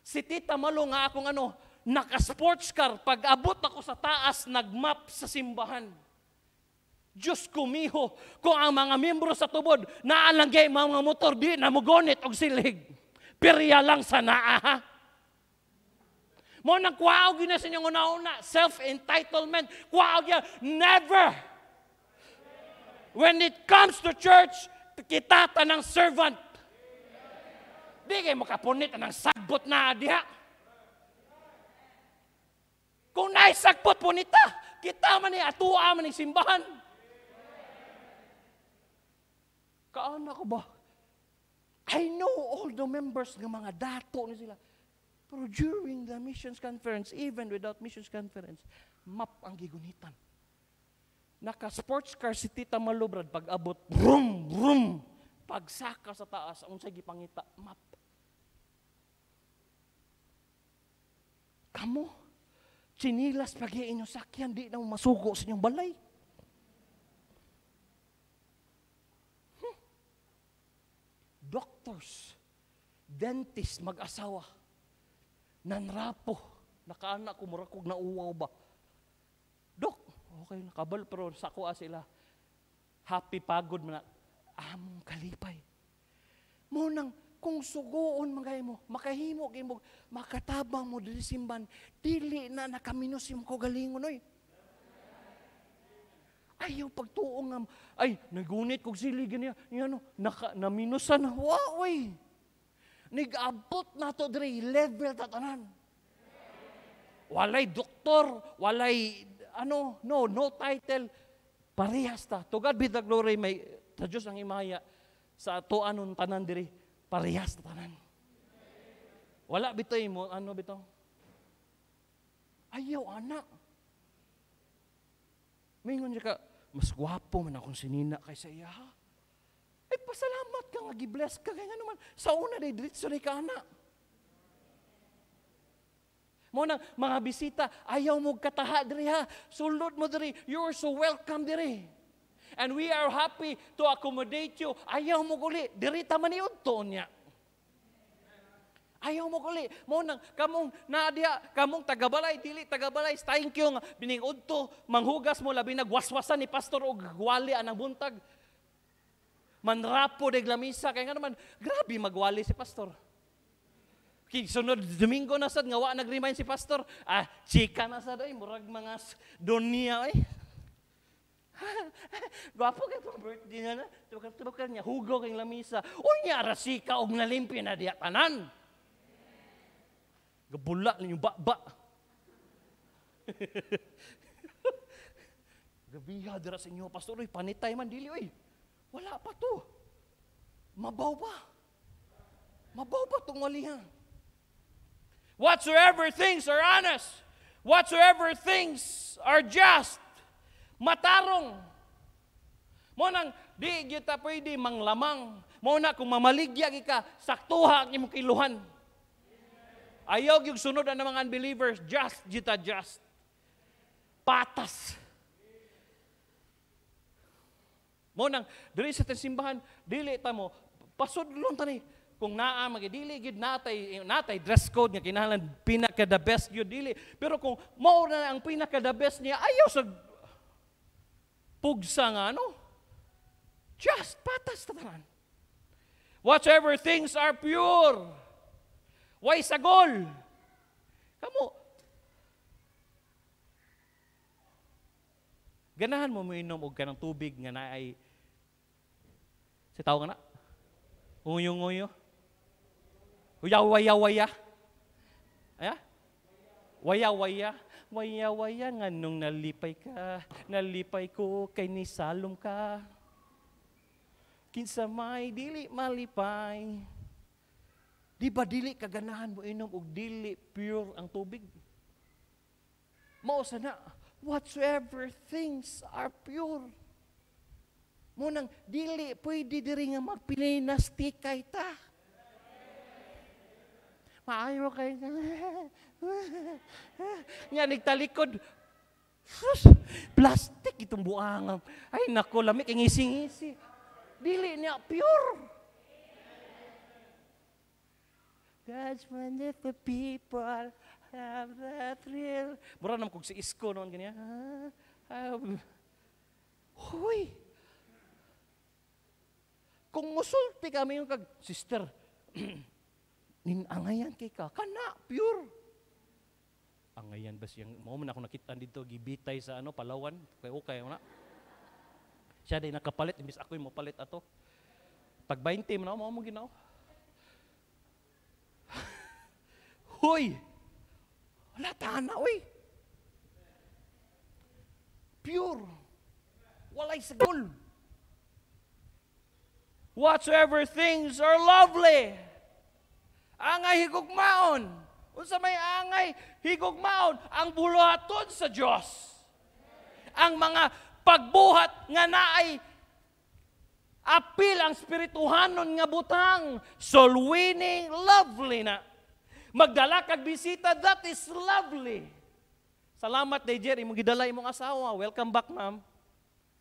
Si Tita Malo nga akong ano, naka-sports car, pag abot ako sa taas, nagmap sa simbahan. Diyos kumiho, kung ang mga membro sa tubod, naalanggay mga motor, di na mugonit og silig. Perya lang sa naa. Mo nang kwaog yun na sa inyong una-una, self-entitlement. Kwaog yan, never. When it comes to church, kita tanang ng servant. Di kayo makapunit ng sagbot na diha. Kung naisagpot po kita man ni atua man ni simbahan. Kaana ko ba? I know all the members ng mga dato na sila. Pero during the missions conference, even without missions conference, map ang gigunitan. Naka-sports car si Tita Malubrad, pag abot, brum, brum, pagsaka sa taas, ang sagi pangita, map. Kamo, chinilas pag inyong sakyan, di na masugo sa inyong balay. doctors, dentist, mag-asawa, nanrapo, nakaanak ko, murakog na uwaw ba? Dok, okay, nakabal, pero sakwa sila. Happy pagod mo na, among kalipay. Munang, kung sugoon mga mo, makahimo kay mo, makatabang mo dili simban, dili na nakaminos imong ko galingon oy. Ay, yung pagtuo nga, ay, nagunit kog niya. ganyan, ano, oh, naka, naminusan na, wow, eh. Nigabot na to, dre, level tatanan. Walay doktor, walay, ano, no, no title, parehas ta. To God be the glory, may, sa Diyos ang imaya, sa to anon tanan diri, parehas ta tanan. Wala bitoy mo, ano bito? Ayaw, anak. Mingon siya ka, mas gwapo man akong sinina kaysa iya. Ay eh, pasalamat ka nga gibless ka kay naman. Sa una day diretso ni ka ana. Mo nang mga bisita, ayaw mo kataha diri ha. Sulod mo diri. You're so welcome diri. And we are happy to accommodate you. Ayaw mo guli, diri tama ni man niya. Ayaw mo kali. Mo nang kamong naadya, kamong tagabalay dili tagabalay thank you nga biningudto manghugas mo labi nagwaswasan ni pastor og gwali anang buntag. Manrapo de lamisa kay nga naman grabe magwali si pastor. Kay sunod Domingo na sad nga wa nag-remind si pastor, ah chika na sad ay murag mga donya ay. (laughs) Gwapo kay pang birthday na na. tukar tubok niya, hugo kay lamisa. Unya rasika og nalimpi na diya tanan. Gabula ninyo, ba-ba. (laughs) Gabiha dira sa inyo, pastor, oi panitay man dili, oi. Wala pa to. Mabaw pa. Mabaw pa tong walihan. Whatsoever things are honest, whatsoever things are just, matarong. Mo nang di gyud ta pwede manglamang. Mo na kung mamaligya ka, saktuha ang imong kiluhan. Ayaw yung sunod ang mga unbelievers. Just, jita just. Patas. Mo nang, dili sa simbahan, dili ta mo, pasod ta ni. Kung naa, magidili, gid natay, natay dress code nga kinahanglan pinaka the best yun, dili. Pero kung mao na ang pinaka the best niya, ayaw sa pugsa nga, ano? Just, patas ta tanan. Whatever things are pure, Way sagol. Kamo. Ganahan mo minom og kanang tubig nga naay sa tao nga na. Uyo-uyo. Uyawaya-waya. Aya? Waya-waya. Waya-waya nga nung nalipay ka, nalipay ko kay ni Salom ka. Kinsa may dili malipay. Di ba dili kaganahan mo inom og dili pure ang tubig? Mao na, whatsoever things are pure. Munang dili pwede diri nga magpilay na stikay ta. Maayo kay nga nigtalikod Sus, plastic itong buangan. Ay nako, lamik, ang ising Dili niya pure. Judgment if the people have the thrill. Mura naman kung si Isko noon, ganyan. Ah, um, Kung musulti kami yung kag, sister, (clears throat) ninangayan kay ka, kana, pure. Angayan ba siyang, mo man ako nakita dito, gibitay sa ano, Palawan, kay okay, na. Siya day nakapalit, imbis ako yung mapalit ato. Pag 20 mo na, mo mo ginawa. Hoy! Wala, tahan oy. Pure. Walay sagol. Whatsoever things are lovely. Angay higugmaon. Unsa may angay higugmaon ang buluhaton sa Dios. Ang mga pagbuhat nga naay apil ang spirituhanon nga butang, solwini, lovely na. Magdala kag bisita, that is lovely. Salamat day Jerry, mo gidala imong asawa. Welcome back, ma'am.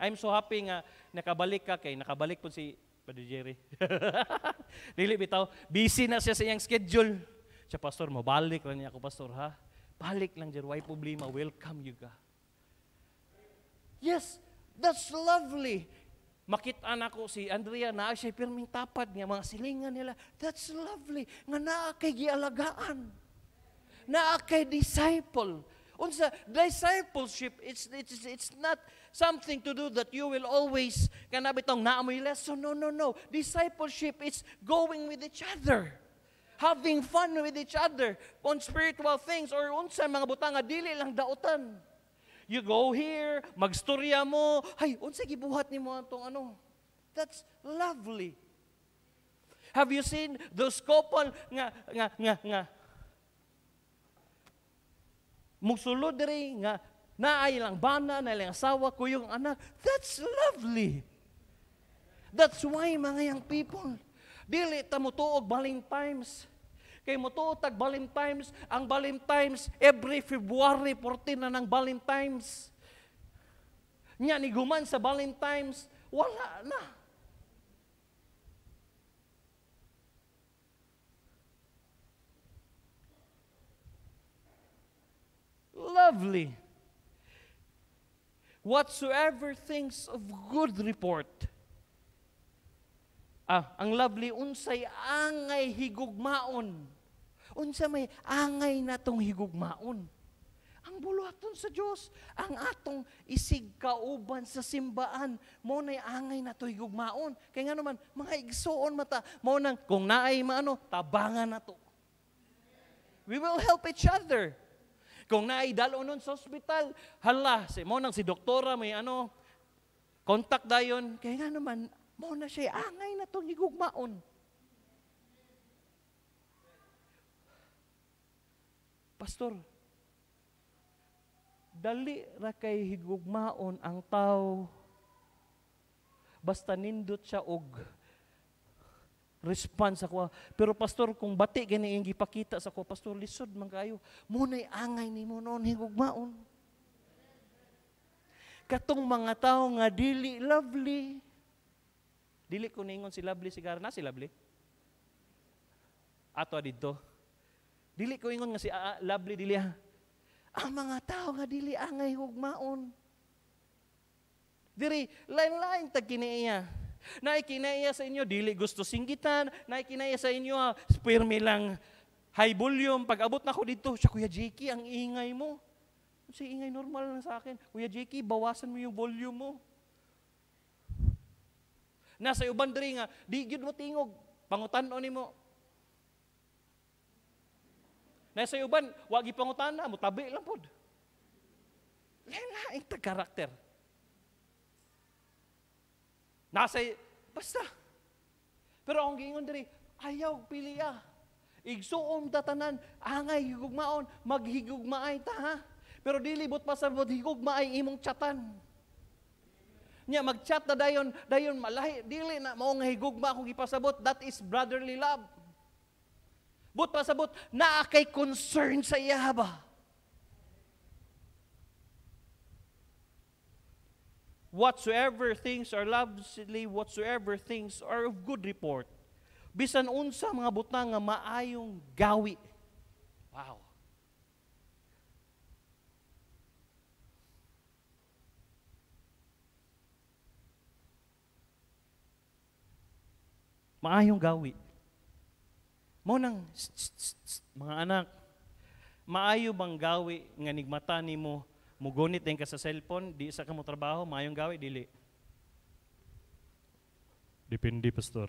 I'm so happy nga nakabalik ka kay nakabalik pud si Padre Jerry. (laughs) Dili bitaw, busy na siya sa iyang schedule. Siya pastor, mabalik lang niya ako pastor ha. Balik lang Jerry, why problema? Welcome you ka. Yes, that's lovely makitaan ko si Andrea na siya pirming tapad niya, mga silingan nila. That's lovely. Nga naa kay gialagaan. Naa kay disciple. Unsa, discipleship, it's, it's, it's not something to do that you will always, kanabitong naamoy lesson. No, no, no. Discipleship, is going with each other having fun with each other on spiritual things or unsa mga butanga dili lang dautan You go here, magstorya mo, ay, unsa gibuhat nimo atong ano? That's lovely. Have you seen those couple nga nga nga nga mugsulod diri nga naay lang bana na lang asawa kuyog anak that's lovely that's why mga young people dili tamutuog baling times Kay mo mutuo tag Valentine's, ang Valentine's every February 14 na ng Valentine's. Nya ni guman sa Valentine's, wala na. Lovely. Whatsoever things of good report. Ah, ang lovely unsay angay higugmaon unsa may angay natong higugmaon. Ang buluhaton sa Dios, ang atong isig kauban sa simbaan, mo nay angay nato higugmaon. Kay nga naman mga igsuon mata, mo nang kung naay maano, tabangan nato. We will help each other. Kung naay dalonon sa ospital, hala, si mo nang si doktora may ano, contact dayon. Kay nga naman, mo na siya angay na itong higugmaon. Pastor, dali ra kay higugmaon ang tao basta nindot siya og response ako. Pero pastor, kung bati gani ang gipakita sa ko, pastor, lisod man kayo. Muna'y angay ni mo noon higugmaon. Katong mga tao nga dili lovely. Dili ko ningon si lovely si Garna, si lovely. Ato dito. Dili ko ingon nga si uh, lovely dili ha. Ang mga tao nga dili angay hugmaon. Diri, lain-lain tag kiniya. Naikinaiya sa inyo, dili gusto singgitan. Naikinaiya sa inyo, ha, ah, spermi lang high volume. Pag abot na ko dito, siya, Kuya Jakey, ang ingay mo. Si ingay normal lang sa akin. Kuya Jakey, bawasan mo yung volume mo. Nasa ubang diri nga, di gyud mo tingog. Pangutan-o nimo. Na sa uban, wagi pangutana, mutabi lang pod. Lain-laing eh, tag-karakter. Nasa, basta. Pero ang giingon diri, ayaw, pili ah. datanan, angay higugmaon, maghigugmaay ta ha. Pero dilibot pa sa higugmaay imong chatan. Nya magchat na dayon, dayon malahi, dili na mao higugma akong ipasabot. That is brotherly love but pasabot, naa kay concern sa iya ba? Whatsoever things are lovely, whatsoever things are of good report. Bisan unsa mga butang nga maayong gawi. Wow. Maayong gawi. Mo nang mga anak, maayo bang gawi nga nigmata nimo mugunit din ka sa cellphone, di isa ka mo trabaho, maayong gawi dili. Depende, pastor.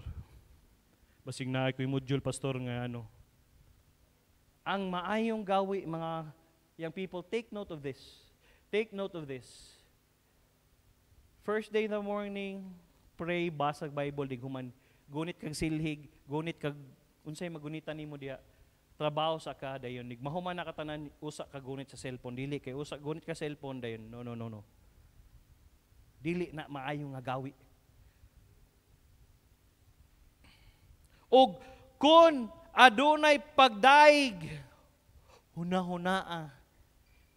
Basig na ako module, pastor, nga ano. Ang maayong gawi, mga young people, take note of this. Take note of this. First day in the morning, pray, basag Bible, dighuman. Gunit kang silhig, gunit kag unsay magunita nimo diya trabaho sa ka dayon nig mahuman na katanan usa ka gunit sa cellphone dili kay usa gunit ka cellphone dayon no no no no dili na maayo nga gawi og kun adunay pagdaig hunahunaa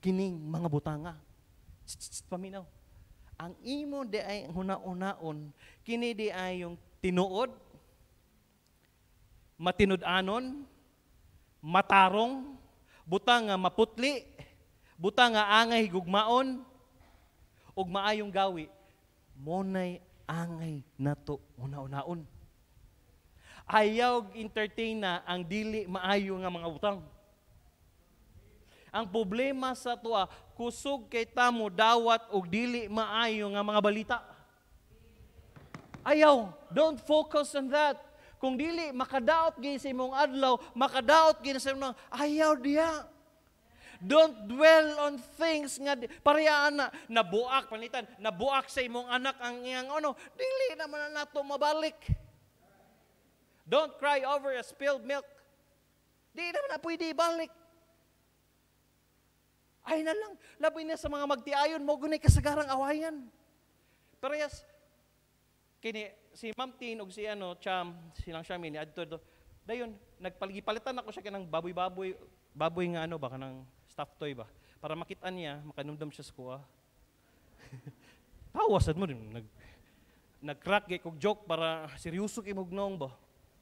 kining mga butanga paminaw ang imo di ay hunaon kini di ay yung tinuod matinud-anon, matarong, butang nga maputli, butang nga angay higugmaon, ug maayong gawi, monay angay nato una-unaon. Ayaw entertain na ang dili maayo nga mga utang. Ang problema sa tua, kusog kay tamo dawat og dili maayo nga mga balita. Ayaw, don't focus on that. Kung dili, makadaot gin sa imong adlaw, makadaot gin sa imong ayaw diya. Don't dwell on things nga parehaan na nabuak panitan, nabuak sa imong anak ang iyang ano, dili naman na nato mabalik. Don't cry over a spilled milk. Di naman na pwede ibalik. Ay na lang, labi na sa mga magtiayon mo gunay kasagarang awayan. Parehas kini si Ma'am Tin og si ano, Cham, silang Shami ni adto do. Dayon nagpaligipalitan ako siya kanang baboy-baboy, baboy nga ano ba kanang stuffed toy ba para makita niya, makanumdam siya sa kuha. (laughs) Tawa sad mo din nag nagcrack kay kog joke para seryoso kay mugnoong ba.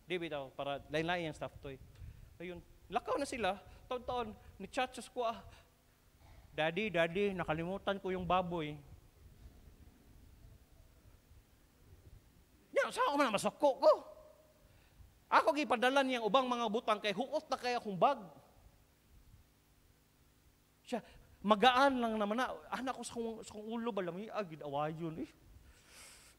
Di bitaw para lain-lain ang stuffed toy. Dayon, lakaw na sila. Taon-taon ni Chachas ko ah. Daddy, daddy, nakalimutan ko yung baboy. Nya, saan man masok ko ko? Ako gipadala niyang ubang mga butang kay huot na kaya kong bag. Siya, magaan lang naman na. Anak ah, ko sa kong, sa kong ulo ba lamay, agid ah, awayon eh.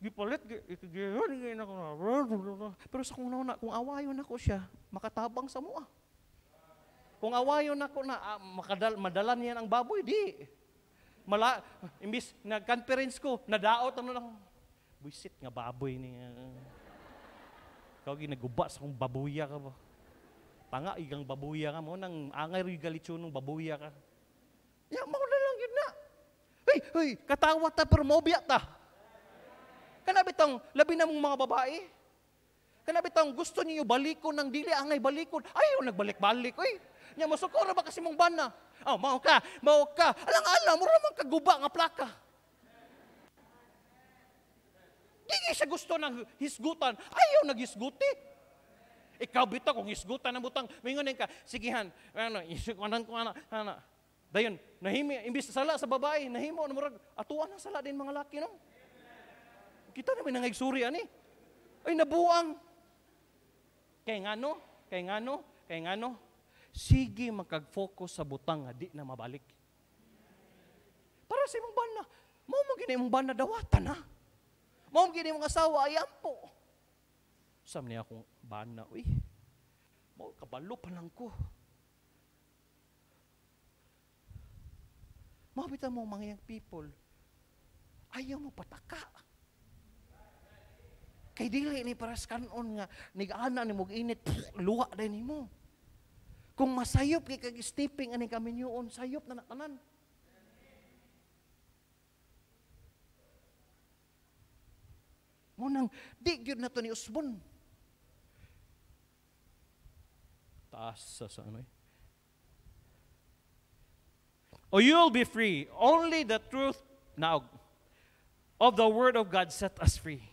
Gipalit, ikigiyan, ikigiyan ako na. Pero sa kong na, kung awayon ako siya, makatabang sa mua. Kung awayon ako na, ah, makadal, madalan niyan ang baboy, di. Mala, imbis, nag-conference ko, nadaot, ano na, Buisit nga baboy niya. Ah. Ikaw ginaguba sa kong babuya ka ba? Panga, igang babuya ka mo. Nang angay rin galitsyon ng babuya ka. Ya, mo na lang yun na. Hey, hey, katawa ta pero mobya ta. Kanabitang labi na mong mga babae. Kanabitang gusto niyo balikon ng dili, angay balikon. Ayaw nagbalik-balik. oy. Nya, masukura ba kasi mong bana? Oh, mao ka, mao ka. Alang-alang, mura man kaguba nga plaka. Hindi siya gusto ng hisgutan. Ayaw nagisguti. Ikaw bito kung hisgutan na butang, mingunin ka, sigihan, ano, isukuanan ko, ano, ano. Dayon, nahimi, imbis sala sa babae, nahimo, ano, murag, atuan na sala din mga laki, no? Kita naman nangagsuri, ani? Ay, nabuang. Kaya nga no, kaya nga no, kaya nga no, sige magkag-focus sa butang nga di na mabalik. Para sa imong bana, mo mo ginay imong bana dawatan na. Mao gini mong asawa ay po. Sam niya akong bana, uy. Mo, kabalo pa lang ko. Mabita mo mga young people, ayaw mo pataka. Kay dili ni paras kanon nga nigana ni mog init pff, luwa din nimo. Kung masayop kay kag stepping ani kami on sayop na natanan. Mo nang di gyud na to ni Usbon. Taas sa ano eh. Or you'll be free. Only the truth now of the word of God set us free.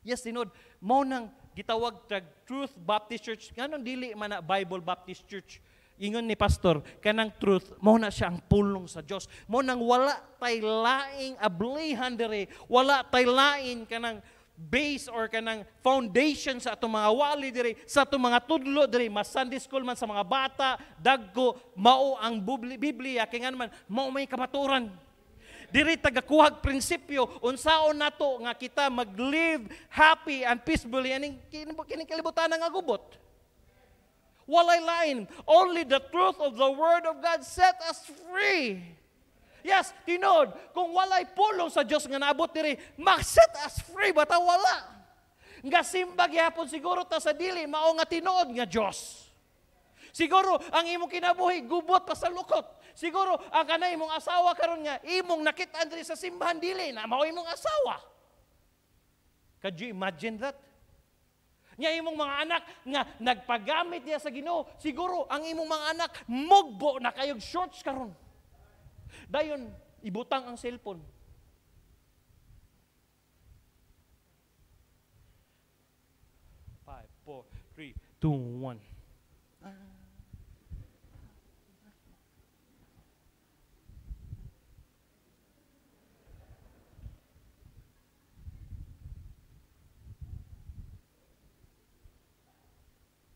Yes, tinod. Mo nang gitawag tag Truth Baptist Church. Ganong dili man na Bible Baptist Church ingon ni pastor kanang truth mo na siya ang pulong sa Dios mo nang wala tay laing ablihan dere wala tay lain kanang base or kanang foundation sa atong mga wali diri, sa atong mga tudlo diri, mas Sunday school man sa mga bata, dagko, mao ang Biblia, kay nga naman, mao may kamaturan Diri tagakuhag prinsipyo, unsaon nato nga kita maglive happy and peacefully, aning kalibutan nga gubot. Walay lain, only the truth of the Word of God set us free. Yes, tinod, kung walay pulong sa Dios nga naabot diri, mag as free bata wala. Nga simbag yapon siguro ta sa dili mao nga tinuod nga Dios. Siguro ang imong kinabuhi gubot pa sa lukot. Siguro ang kanay imong asawa karon nga imong nakita diri sa simbahan dili na mao imong asawa. Could you imagine that? Niya imong mga anak nga nagpagamit niya sa Ginoo, siguro ang imong mga anak mugbo na kayog shorts karon. Dayon, ibutang ang cellphone. Five, four, three, two, one.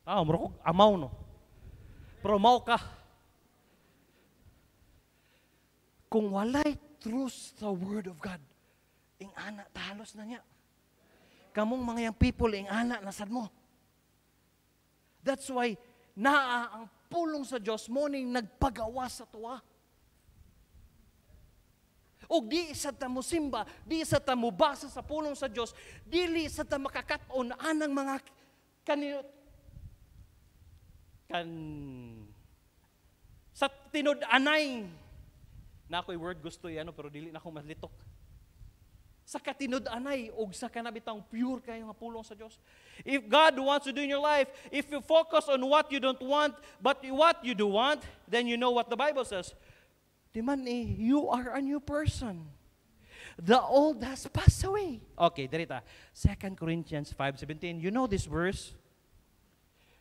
Ah, murok amaw no. Pero mao ka. Kung walay truth sa Word of God, ing ana talos na niya. Kamong mga yung people, ing ana nasad mo. That's why, naa ang pulong sa Dios morning nagpagawa sa tuwa. Og di isa ta mo simba, di isa ta mo basa sa pulong sa Dios, dili isa ta makakataon anang mga kanino kan sa tinud-anay na ako'y word gusto eh, ano, pero dili na ako malitok. Sa katinud-anay, og sa kanabitang pure kayo nga pulong sa Dios. If God wants to do in your life, if you focus on what you don't want, but what you do want, then you know what the Bible says. Di man eh, you are a new person. The old has passed away. Okay, derita. 2 Corinthians 5.17, you know this verse?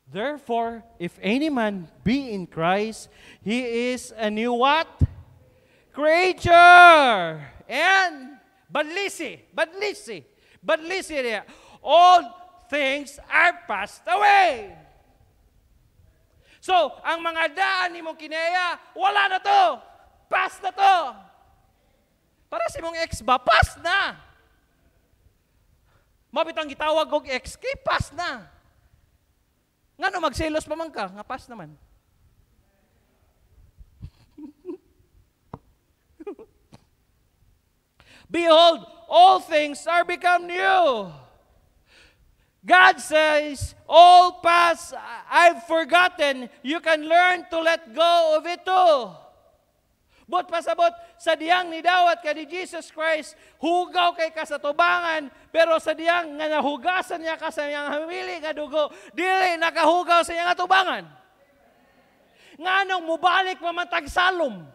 Therefore, if any man be in Christ, he is a new what? creature. And badlisi, badlisi, badlisi niya. All things are passed away. So, ang mga daan ni mong kinaya, wala na to. Pass na to. Para si mong ex ba, pass na. Mabitang gitawag og ex, kay pass na. Ngano magselos pa man ka, nga pass naman. Behold, all things are become new. God says, all past I've forgotten, you can learn to let go of it too. But pasabot, sa diyang dawat ka ni Jesus Christ, hugaw kay ka sa tubangan, pero sa diyang nga nahugasan niya ka sa iyang hamili nga dugo, dili nakahugaw sa iyang tubangan. Nga nung mubalik mamatag salom.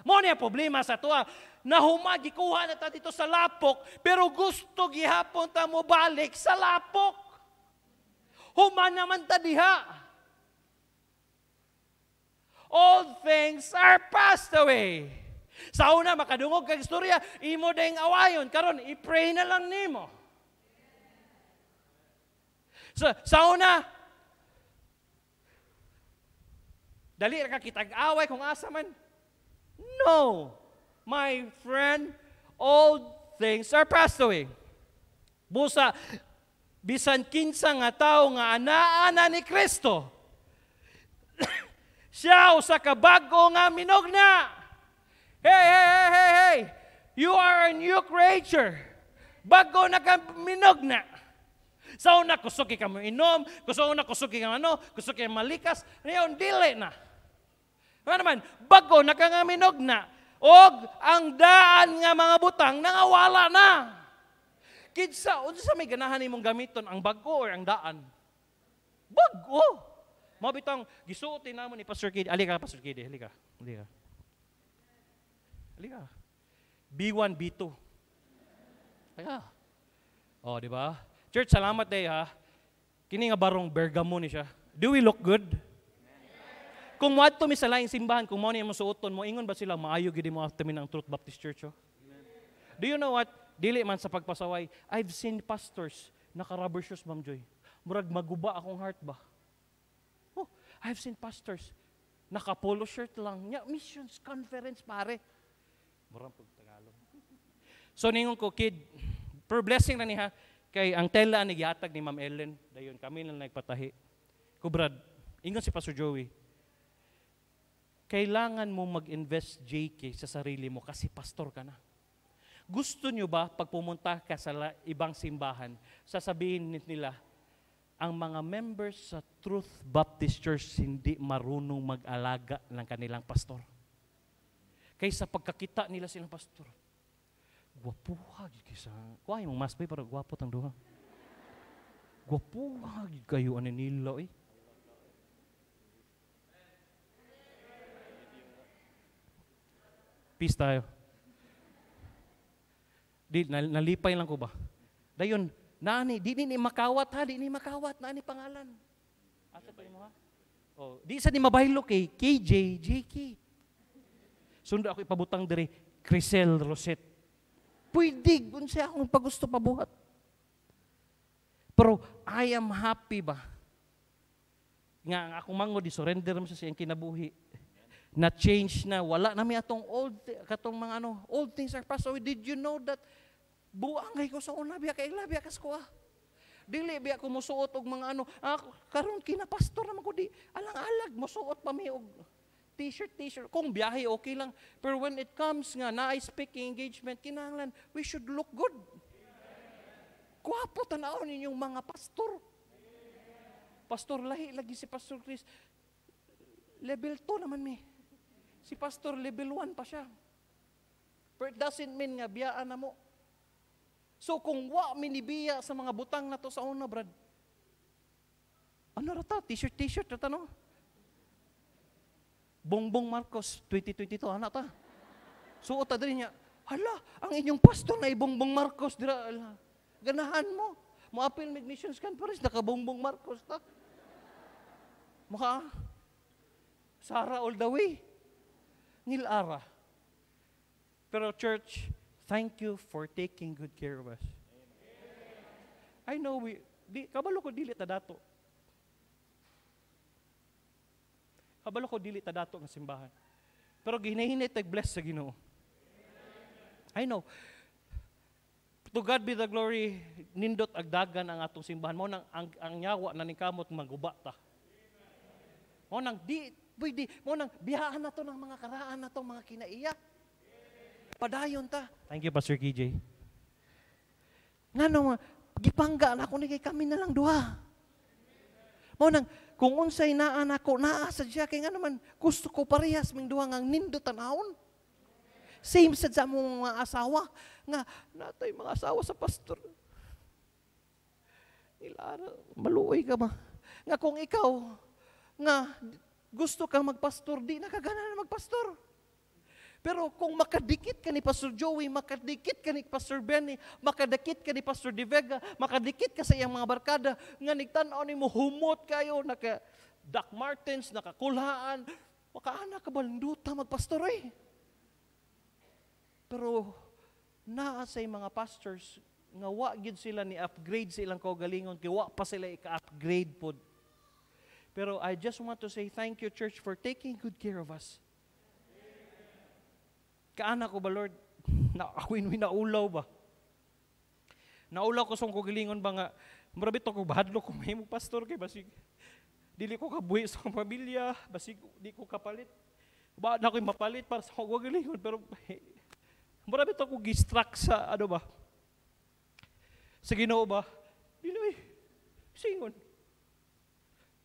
Mo niya problema sa tuwa nahuma gikuha na ta dito sa lapok pero gusto gihapon ta mo balik sa lapok. Huma naman ta diha. All things are passed away. Sa una makadungog kag istorya, imo dayng awayon karon i-pray na lang nimo. Sa, sa una, dali ra ka kitag-away kung asa man. No my friend, all things are passed away. Busa, bisan kinsa nga tao nga anaana ni Kristo. (coughs) Siya usa ka bag-o nga minugna. Hey, hey, hey, hey, hey. You are a new creature. Bago na ka minugna. Sa una, kusuki ka mo inom, sa una, kusuki ka ano, kusuki ka malikas, ngayon, dili na. Ano naman, bago na ka nga minugna, og ang daan nga mga butang nangawala na. Kinsa, unsa may ganahan imong gamiton ang bago or ang daan? Bago. Mabitang gisuotin namon ni Pastor Kid. Alika Pastor Kid, alika. Alika. Alika. B1, B2. Ayo. Oh, di ba? Church, salamat day eh, ha. Kini nga barong Bergamo ni siya. Do we look good? Kung moadto mi sa laing simbahan, kung mao ni imong suoton mo ingon ba sila maayo gid mo after mi ng Truth Baptist Church? Oh? Do you know what? Dili man sa pagpasaway, I've seen pastors naka rubber shoes, Ma'am Joy. Murag maguba akong heart ba? Oh, I've seen pastors naka polo shirt lang. Nya missions conference pare. Murang pag Tagalog. (laughs) so ningon ko kid, per blessing na ni ha, kay ang tela ni yatag ni Ma'am Ellen, dayon kami lang nagpatahi. Ko brad, ingon si Pastor Joey, kailangan mo mag-invest, JK, sa sarili mo kasi pastor ka na. Gusto nyo ba pag pumunta ka sa ibang simbahan, sasabihin nila, ang mga members sa Truth Baptist Church hindi marunong mag-alaga ng kanilang pastor. Kaysa pagkakita nila silang pastor, gwapuha gid kaysa, kuhay mong mas pero gwapot ang duha. Gwapuha kayo ano nila eh. Peace tayo. Di, nalipay lang ko ba? Dayon, nani, di ni makawat ha, di ni makawat, nani pangalan. Asa pa mo ha? Oh, di sa ni mabaylo kay KJ, JK. Sundo ako ipabutang dire, Crisel Rosette. Pwede, kung siya akong pagusto pabuhat. Pero I am happy ba? Nga ang akong mango, di surrender mo sa siyang kinabuhi na change na wala na may atong old katong mga ano old things are passed away did you know that buangay ko sa una biya kay labi kas ko dili biya ko musuot og mga ano ah, karon kina pastor naman ko di alang-alag musuot pa mi og t-shirt t-shirt kung biyahe okay lang pero when it comes nga na I speaking engagement kinahanglan we should look good Kuwapo tanaw ninyong mga pastor. Pastor lahi lagi si Pastor Chris. Level 2 naman mi. Si Pastor level 1 pa siya. But it doesn't mean nga biyaan na mo. So kung wa minibiya sa mga butang na to sa una, brad, ano rata? T-shirt, t-shirt rata no? Bongbong Marcos 2022, anak ta. So ta din niya, hala, ang inyong pastor na ibongbong Marcos, dira, ala, ganahan mo. Maapil mag missions conference, nakabongbong Marcos ta. Maka, Sarah all the way. Neil Ara. Pero church, thank you for taking good care of us. Amen. I know we, di, kabalo ko dili ta dato. Kabalo ko dili ta dato nga simbahan. Pero ginahinay tag bless sa Ginoo. I know. To God be the glory, nindot agdagan ang atong simbahan. Mo nang ang, ang yawa na ni kamot maguba ta. Mo nang di Pwede mo nang bihaan na to ng mga karaan na to, mga kinaiya. Padayon ta. Thank you, Pastor KJ. Nga no, gipangga na ako ni kay kami na lang duha. Mo nang, kung unsay naa na ako, naa sa siya, kaya nga naman, gusto ko parehas ming duha ng nindo tanahon. Same sa sa mga asawa, nga, natay mga asawa sa pastor. Nila, maluoy ka ba? Nga kung ikaw, nga, gusto kang magpastor, di nakagana na magpastor. Pero kung makadikit ka ni Pastor Joey, makadikit ka ni Pastor Benny, makadikit ka ni Pastor De Vega, makadikit ka sa iyang mga barkada, nga nagtanaw ni mo, humot kayo, naka Doc Martens, nakakulhaan, makaana ka balinduta magpastor eh. Pero naa sa mga pastors, nga wa gid sila ni upgrade sa ilang kaugalingon kay wa pa sila ika-upgrade pod pero I just want to say thank you, church, for taking good care of us. Kaana ko ba, Lord? (laughs) Na, ako'y naulaw ba? Naulaw ko sa kong gilingon ba nga, marabi to ko bahadlo ko may pastor kay basig. Dili ko kabuhi sa kong pamilya, basig di ko kapalit. Ba na ko'y mapalit para sa kong gilingon, pero (laughs) marabi to ko gistruck sa ano ba? Sa ginoo ba? Dili, eh. singon.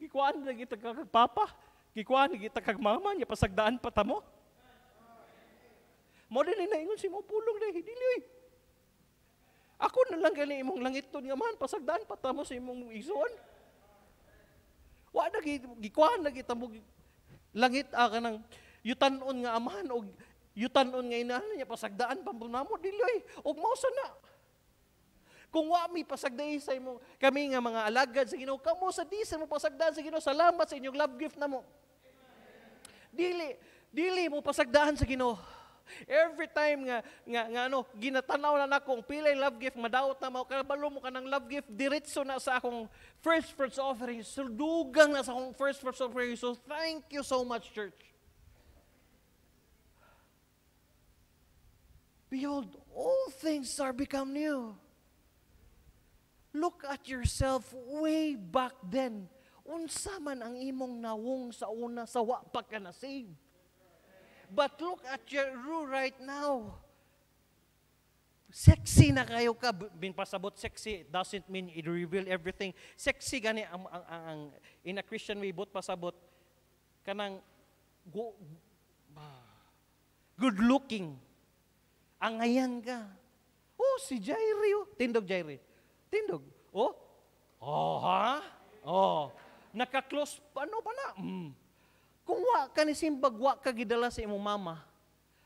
Gikuan na kita kag papa, gikuan na kita kag mama, niya pasagdaan pa tamo. Mo din na ingon si mo pulong dahil dili. Eh. Ako na lang gani imong langit ton nga man pasagdaan pa tamo sa imong igsoon. Wa na gikuan na kita mo langit aga ah, nang yutanon nga amahan og yutanon nga inahan niya pasagdaan pa mo dili. Eh. Og mao na. Kung wa mi pasagdai sa imo, kami nga mga alagad sa Ginoo, kamo sa di mo pasagdan sa Ginoo, salamat sa inyong love gift namo. Dili, dili mo pasagdahan sa Ginoo. Every time nga nga, nga ano, ginatanaw na nako ang pilay love gift madawot na mao kabalo mo kanang love gift diretso na sa akong first fruits offering. So dugang na sa akong first fruits offering. So thank you so much church. Behold, all things are become new. Look at yourself way back then. Unsa man ang imong nawong sa una sa wa pa ka na save. But look at you right now. Sexy na kayo ka. Binpasabot sexy doesn't mean it reveal everything. Sexy gani ang, ang, ang, ang in a Christian way but pasabot kanang go, good looking. Ang ayan ka. Oh, si Jaireo. Oh. Tindog Jaireo Tindog. Oh, oh ha? Oh, naka-close, ano pa na? Mm. Kung wa ka ni simbag, wa ka gidala sa imo mama,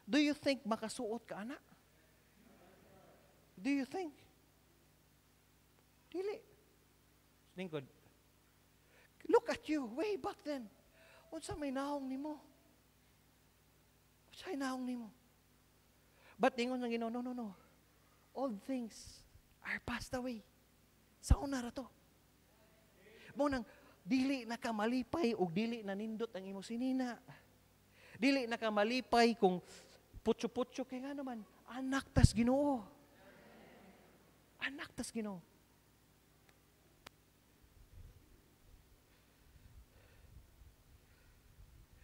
do you think makasuot ka, anak? Do you think? Dili. Lingkod. Look at you, way back then. Unsa may naong nimo? Unsa may naong nimo? But ingon lang, you no, no, no. All things are passed away. Sa una ra to. Mo dili na ka malipay og dili na nindot ang imo sinina. Dili na ka malipay kung putyo-putyo kay nga naman anak tas Ginoo. Anak tas Ginoo.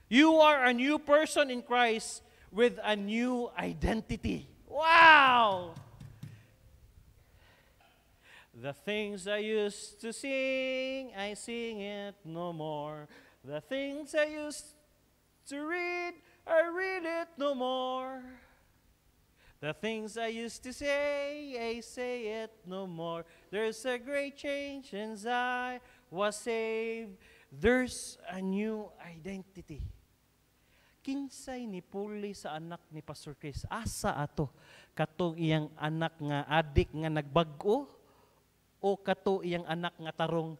You are a new person in Christ with a new identity. Wow! The things I used to sing, I sing it no more. The things I used to read, I read it no more. The things I used to say, I say it no more. There's a great change since I was saved. There's a new identity. Kinsay ni Puli sa anak ni Pastor Chris. Asa ato? Katong iyang anak nga adik nga nagbago? o kato iyang anak nga tarong,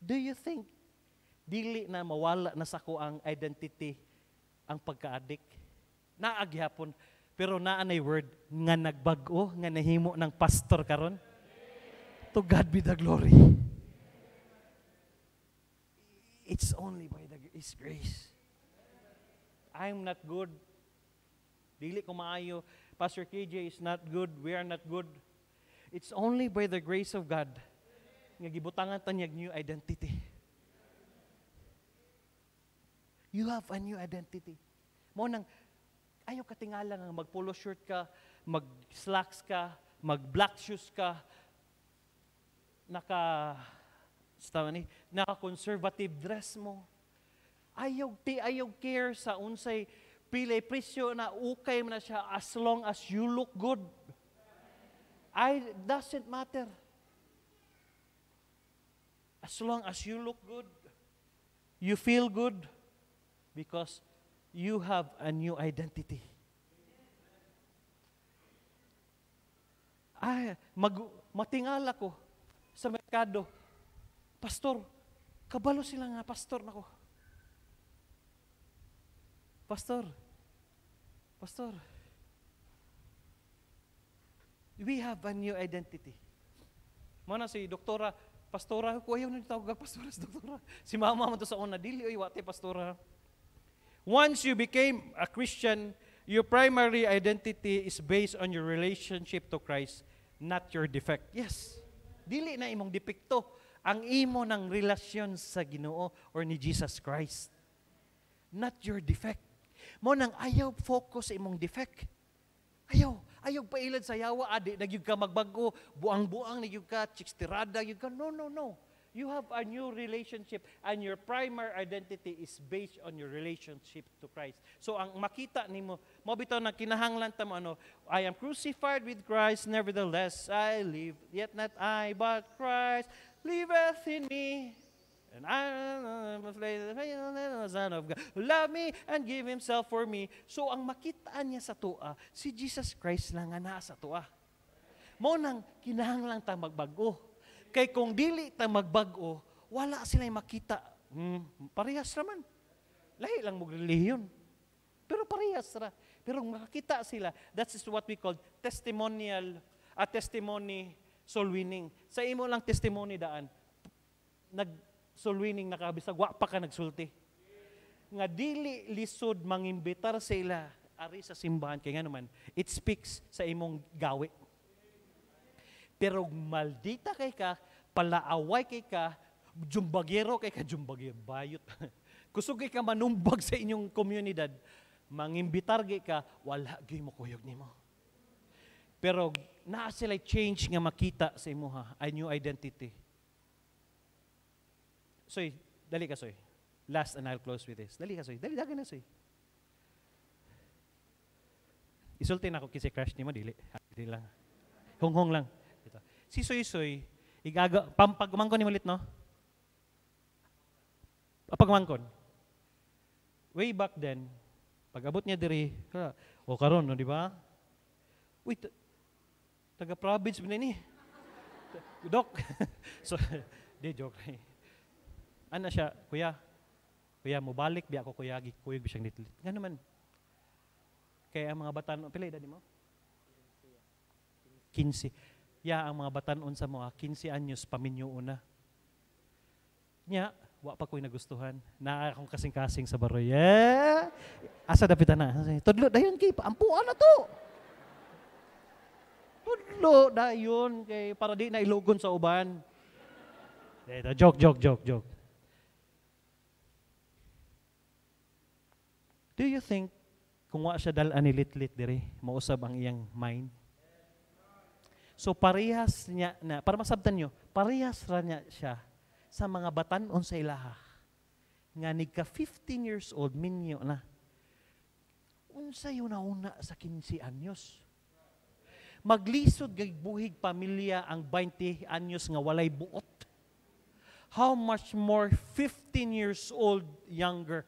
do you think dili na mawala na sa ang identity ang pagkaadik? Naagyapon, pero naanay word nga nagbago, nga nahimo ng pastor karon. To God be the glory. It's only by the, His grace. I'm not good. Dili ko maayo. Pastor KJ is not good. We are not good. It's only by the grace of God nga gibutangan tanyag new identity. You have a new identity. Mo nang ayaw ka tingala nga mag polo shirt ka, mag slacks ka, mag black shoes ka, naka tama ni, naka conservative dress mo. Ayaw ti ayaw care sa unsay pile presyo na okay man na siya as long as you look good. I doesn't matter. As long as you look good, you feel good, because you have a new identity. Ay, ah, mag, matingala ko sa merkado. Pastor, kabalo sila nga, pastor nako. Pastor, pastor, We have a new identity. Mana si doktora, pastora, ko ayaw na tawag pastora doktora. Si mama mo to sa una, dili, oy, wate pastora. Once you became a Christian, your primary identity is based on your relationship to Christ, not your defect. Yes. Dili na imong depekto ang imo ng relasyon sa Ginoo or ni Jesus Christ. Not your defect. Mo nang ayaw focus sa imong defect. Ayaw ayog pa ilad sa yawa, adi, ah, nagyug ka magbago, buang-buang, nagyug ka, chikstirada, nagyug ka. No, no, no. You have a new relationship and your primary identity is based on your relationship to Christ. So ang makita nimo, mo bitaw na kinahanglan ta mo ano, I am crucified with Christ, nevertheless I live, yet not I, but Christ liveth in me. And I am Son of God who loved me and give Himself for me. So ang makita niya sa tua, si Jesus Christ lang nga naa sa tua. Mo nang kinahanglan ta magbago. Kay kung dili ta magbago, wala sila makita. Hmm, parehas naman. Lahi lang mo relihiyon. Pero parehas ra. Pero makita sila, that is what we call testimonial, a testimony soul winning. Sa imo lang testimony daan, nag sulwining nakabisag, wa pa ka nagsulti. Nga dili lisod mangimbitar sa ila ari sa simbahan kay nga naman, it speaks sa imong gawi. Pero maldita kay ka, palaaway kay ka, jumbagero kay ka, jumbagero, bayot. (laughs) Kusog kay ka manumbag sa inyong komunidad, mangimbitar kay ka, wala gyoy mo kuyog nimo. Pero naa sila change nga makita sa imuha, a new identity Soy, dali ka, Soy. Last and I'll close with this. Dali ka, Soy. Dali, dagay na, Soy. Isulti na ako kasi crush ni mo, dili. Dili lang. Honghong lang. Ito. Si Soy Soy, igaga, pampagumangkon ni ulit, no? Pagmangkon. Way back then, pag abot niya diri, o karon, no, di ba? Wait, taga-province mo na ni. Dok. (laughs) so, (laughs) di joke. Ana siya, kuya, kuya, mubalik biya ko kuya, gikuyog siyang nitlit. Nga naman. Kaya ang mga batan, pila edad mo? 15. Ya, ang mga batanon sa mga ah, 15 anyos, paminyo una. Nya, wa pa ko'y nagustuhan. Na akong kasing-kasing sa baro. Yeah! Asa dapitan na. Tudlo, dayon kay, ampuan na to. Tudlo, dayon kay, para di na ilugon sa uban. Ito, joke, joke, joke, joke. Do you think kung wa siya dal anilitlit diri, mausab ang iyang mind? So parehas niya na, para masabtan nyo, parehas ra niya siya sa mga batan on sa ilaha. Nga nigka 15 years old minyo na. Unsa yun na una sa 15 anyos. Maglisod gay buhig pamilya ang 20 anyos nga walay buot. How much more 15 years old younger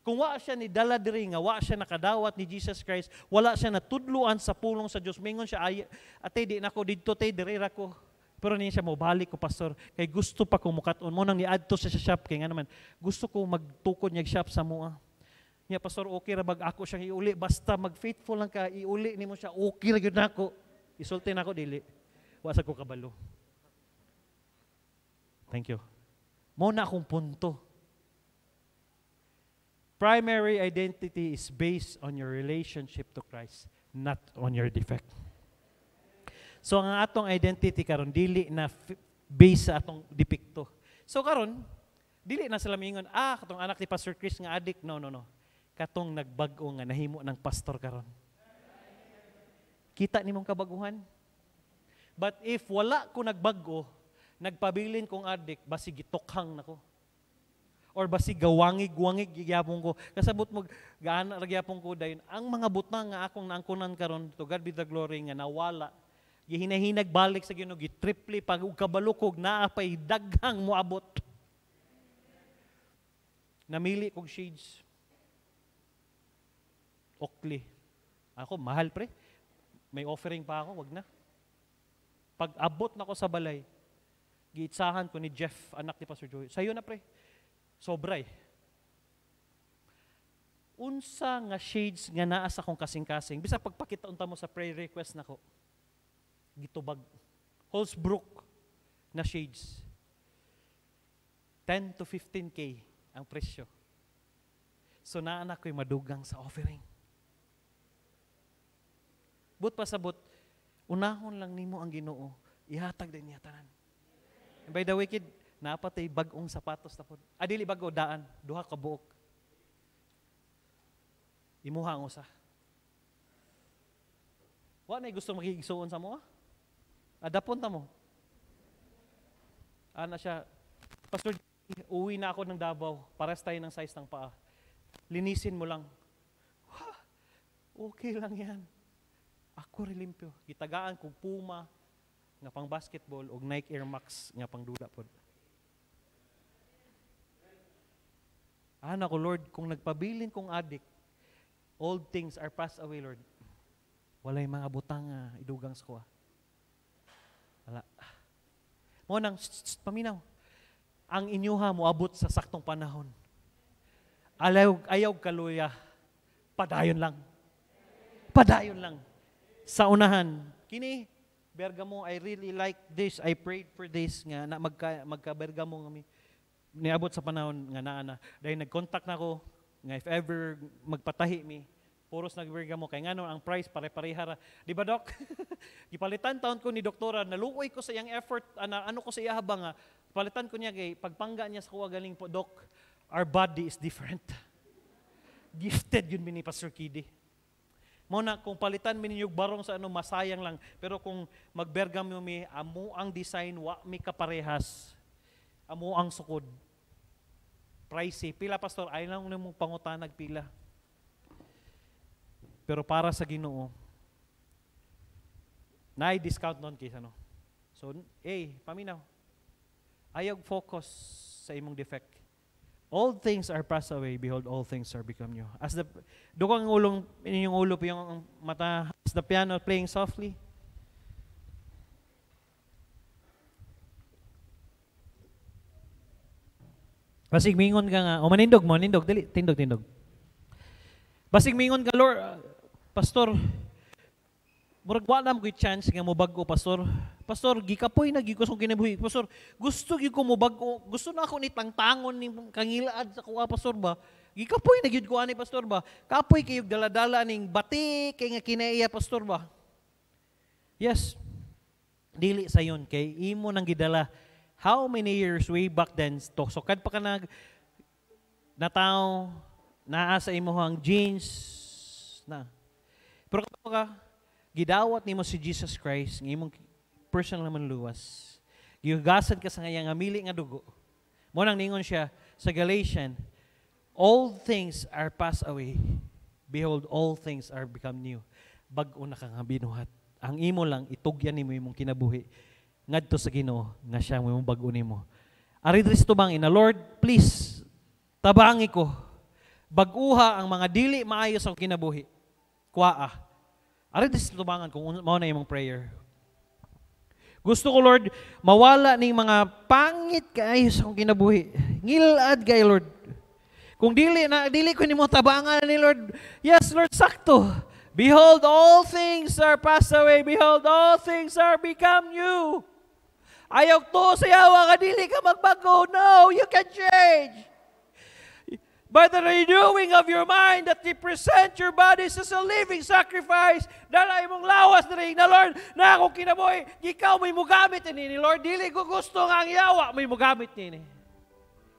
kung wa siya ni dala diri nga wa siya nakadawat ni Jesus Christ, wala siya natudluan sa pulong sa Dios. Mingon siya ay ate di nako didto te diri ra ko. Pero niya siya mobalik ko pastor kay gusto pa ko mukat mo nang ni adto sa shop kay nga naman gusto ko magtukod niya shop sa mua. Ah. Niya pastor okay ra bag ako siya iuli basta magfaithful lang ka iuli nimo siya okay ra gyud nako. Isulti nako dili. Wa sa ko kabalo. Thank you. Mo na akong punto primary identity is based on your relationship to Christ, not on your defect. So ang atong identity karon dili na based sa atong depekto. So karon dili na sila mingon, ah, katong anak ni Pastor Chris nga adik. No, no, no. Katong nagbago nga nahimo ng pastor karon. Kita ni mong kabaguhan. But if wala ko nagbago, nagpabilin kong adik, basi gitokhang nako or basi gawangig-wangig gigyapon ko. Kasabot mo gaana ra gyapon ko dayon ang mga butang nga akong naangkonan karon to God be the glory nga nawala gihinahinag balik sa Ginoo gitriple pag ug kabalukog naa pay daghang moabot. Namili kog shades. Oakley. Ako, mahal pre. May offering pa ako, wag na. Pag abot na sa balay, giitsahan ko ni Jeff, anak ni Pastor Joy, sa'yo na pre. Sobra eh. Unsa nga shades nga naa sa akong kasing-kasing. Bisa pagpakita unta mo sa prayer request nako. Gitubag. Holsbrook na shades. 10 to 15k ang presyo. So naanak ko'y madugang sa offering. But pasabot, unahon lang nimo ang ginoo, ihatag din niya tanan. And by the way, kid, napatay bagong sapatos na pod. Adili ah, bago daan, duha ka buok. Imuha ang usa. Wa na gusto makigsuon sa mo Adapon ah? ah, ta mo. Ana siya, Pastor, uwi na ako ng Davao. Pares tayo ng size ng paa. Linisin mo lang. okay lang yan. Ako rilimpyo. Gitagaan kong Puma, nga pang basketball, o Nike Air Max, nga pang dula pod. Ana ah, ko, Lord, kung nagpabilin kong adik, old things are passed away, Lord. Walay mga butang nga, ah, idugang sa kuha. Wala. Mo nang, paminaw. Ang inyuha mo abot sa saktong panahon. Alaw, ayaw kaluya. Padayon lang. Padayon lang. Sa unahan. Kini, Bergamo, I really like this. I prayed for this nga na magka, magka Bergamo kami niabot sa panahon nga naa na dahil nag-contact na ako nga if ever magpatahi mi puros nagberga mo kay ngano ang price pare-pareha ra di ba doc (laughs) gipalitan taon ko ni doktora naluoy ko sa yang effort ana ano ko sa iya habang ah, palitan ko niya kay pagpangga niya sa kuha galing po doc our body is different (laughs) gifted yun mini Pastor Kidi mo na kung palitan mi ninyog barong sa ano masayang lang pero kung magberga mo mi amo ang design wa mi kaparehas amo ang sukod. Pricey. Eh. Pila, pastor. Ay lang na mong pangutan, nagpila. Pero para sa ginoo, na-discount nun kaysa no. So, eh, paminaw. Ayog focus sa imong defect. All things are passed away, behold, all things are become new. As the, doon ang ulong, inyong ulo, yung mata, as the piano playing softly, Basig mingon ka nga, o manindog mo, manindog, dili, tindog, tindog. Basig mingon ka, Lord, uh, Pastor, murag wala mo chance nga mo bago, Pastor. Pastor, gikapoy na gikos kong kinabuhi. Pastor, gusto gyud ko mo bago, gusto na ako ni tangtangon ni kangilaad sa kuha, Pastor ba? Gikapoy na gyud ko ani, Pastor ba? Kapoy kayo daladala ning bati kay nga kinaiya, Pastor ba? Yes. Dili sayon kay imo nang gidala how many years way back then, to, so kad pa ka nag, nataw, naasa imo ang jeans, na. Pero kapag ka, gidawat nimo si Jesus Christ, ng imong personal naman luwas, gigasad ka sa ngayang amili nga dugo, mo nang ningon siya sa Galatian, all things are passed away. Behold, all things are become new. Bag-o na kang binuhat. Ang imo lang, itugyan nimo imong kinabuhi ngadto sa Ginoo nga siya mo bag-o nimo. Ari diri sa tubangin na Lord, please tabangi ko baguha ang mga dili maayo sa kinabuhi. Kuaa. Ah. Ari diri sa tubangan kung mao na imong prayer. Gusto ko, Lord, mawala ning mga pangit kaayo sa akong kinabuhi. Ngilad kay Lord. Kung dili na dili ko nimo tabangan ni Lord. Yes, Lord, sakto. Behold, all things are passed away. Behold, all things are become new. Ayaw to sa yawa, ah, dili ka magbago. No, you can change. By the renewing of your mind that you present your bodies as a living sacrifice, dalay mong lawas na rin na, Lord, na akong kinaboy, ikaw may mugamit ni, Lord. Dili ko gusto nga ang yawa, may mugamit ni.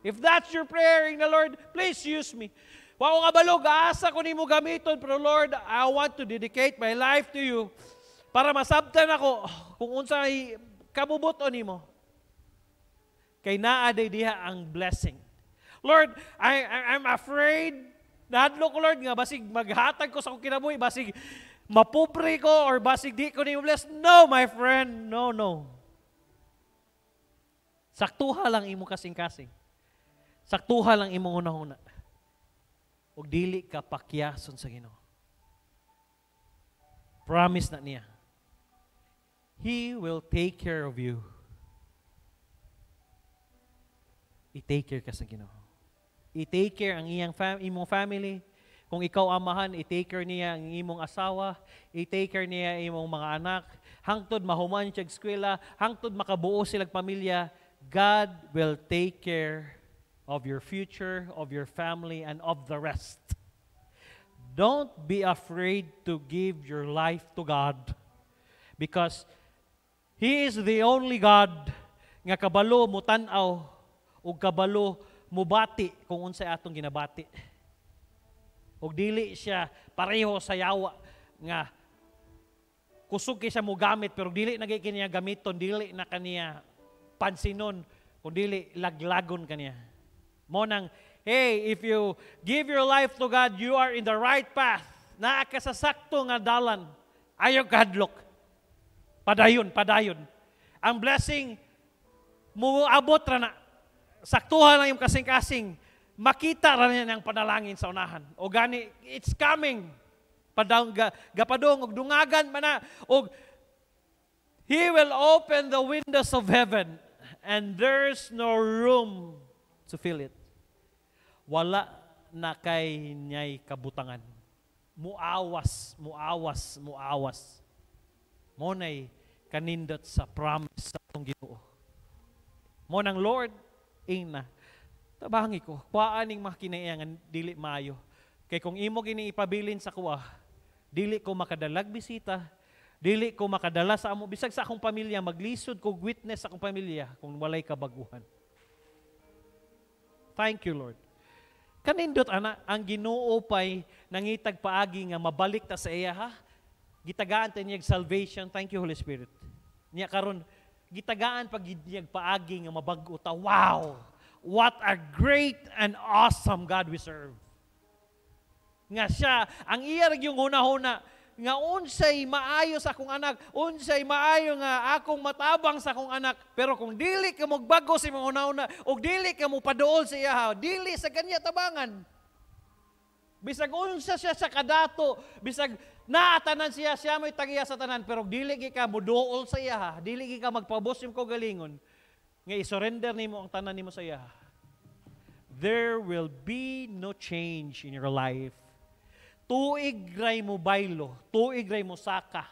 If that's your prayer in the Lord, please use me. Wa ko kabalog, asa ko ni mo gamiton, pero Lord, I want to dedicate my life to you para masabtan ako kung unsa kabubuto nimo kay naa diha ang blessing. Lord, I, I'm afraid Nadlo ko Lord nga basig maghatag ko sa akong kinabuhi basig mapubre ko or basig di ko ni bless. No, my friend. No, no. Saktuha lang imo kasing-kasing. Saktuha lang imong una-una. Ug dili ka pakyason sa Ginoo. Promise na niya. He will take care of you. I-take care ka sa Ginoo. I-take care ang iyang fam imong family. Kung ikaw amahan, i-take care niya ang imong asawa, i-take care niya ang imong mga anak. Hangtod mahuman siya eskwela, hangtod makabuo silang pamilya, God will take care of your future, of your family, and of the rest. Don't be afraid to give your life to God because He is the only God nga kabalo mo tanaw aw ug kabalo mo bati kung unsay atong ginabati. Ug dili siya pareho sa yawa nga kusog kay siya mo gamit pero dili na kaniya gamiton, dili na kaniya pansinon kung dili laglagon kaniya. Mo nang hey, if you give your life to God, you are in the right path. Naa ka sa sakto nga dalan. Ayo God kadlok. Padayon, padayon. Ang blessing, muabot ra na. Saktuhan lang yung kasing-kasing. Makita ra niya ang panalangin sa unahan. O gani, it's coming. Padang, gapadong, og dungagan man na. Og, He will open the windows of heaven and there's no room to fill it. Wala na kay niyay kabutangan. Muawas, muawas, muawas. Monay kanindot sa promise sa atong Ginoo. Mo nang Lord, ina, tabangi ko, kuaaning makinaiangan, dili mayo. Kay kung imo gini ipabilin sa kuwa, dili ko makadalag bisita, dili ko makadala sa amo bisag sa akong pamilya maglisod ko witness sa akong pamilya kung walay kabaguhan thank you lord kanindot ana ang Ginoo pay nangitag paagi nga mabalik ta sa iya ha Gitagaan tayo niyag salvation. Thank you, Holy Spirit. Niya karon gitagaan pag niyag paagi nga mabag-o ta. Wow! What a great and awesome God we serve. Nga siya, ang iyarag yung una-una, nga unsay maayo sa akong anak, unsay maayo nga akong matabang sa akong anak. Pero kung dili ka mo bago sa mga una-una, o dili ka mo paduol sa iya, dili sa kanya tabangan. Bisag unsa siya sa kadato, bisag Naatanan siya, siya mo'y tagiya sa tanan, pero dili gi ka muduol sa iya, dili gi ka magpabos yung kogalingon, nga i-surrender nimo ang tanan nimo sa iya. There will be no change in your life. Tuig ray mo baylo, tuig ray mo saka,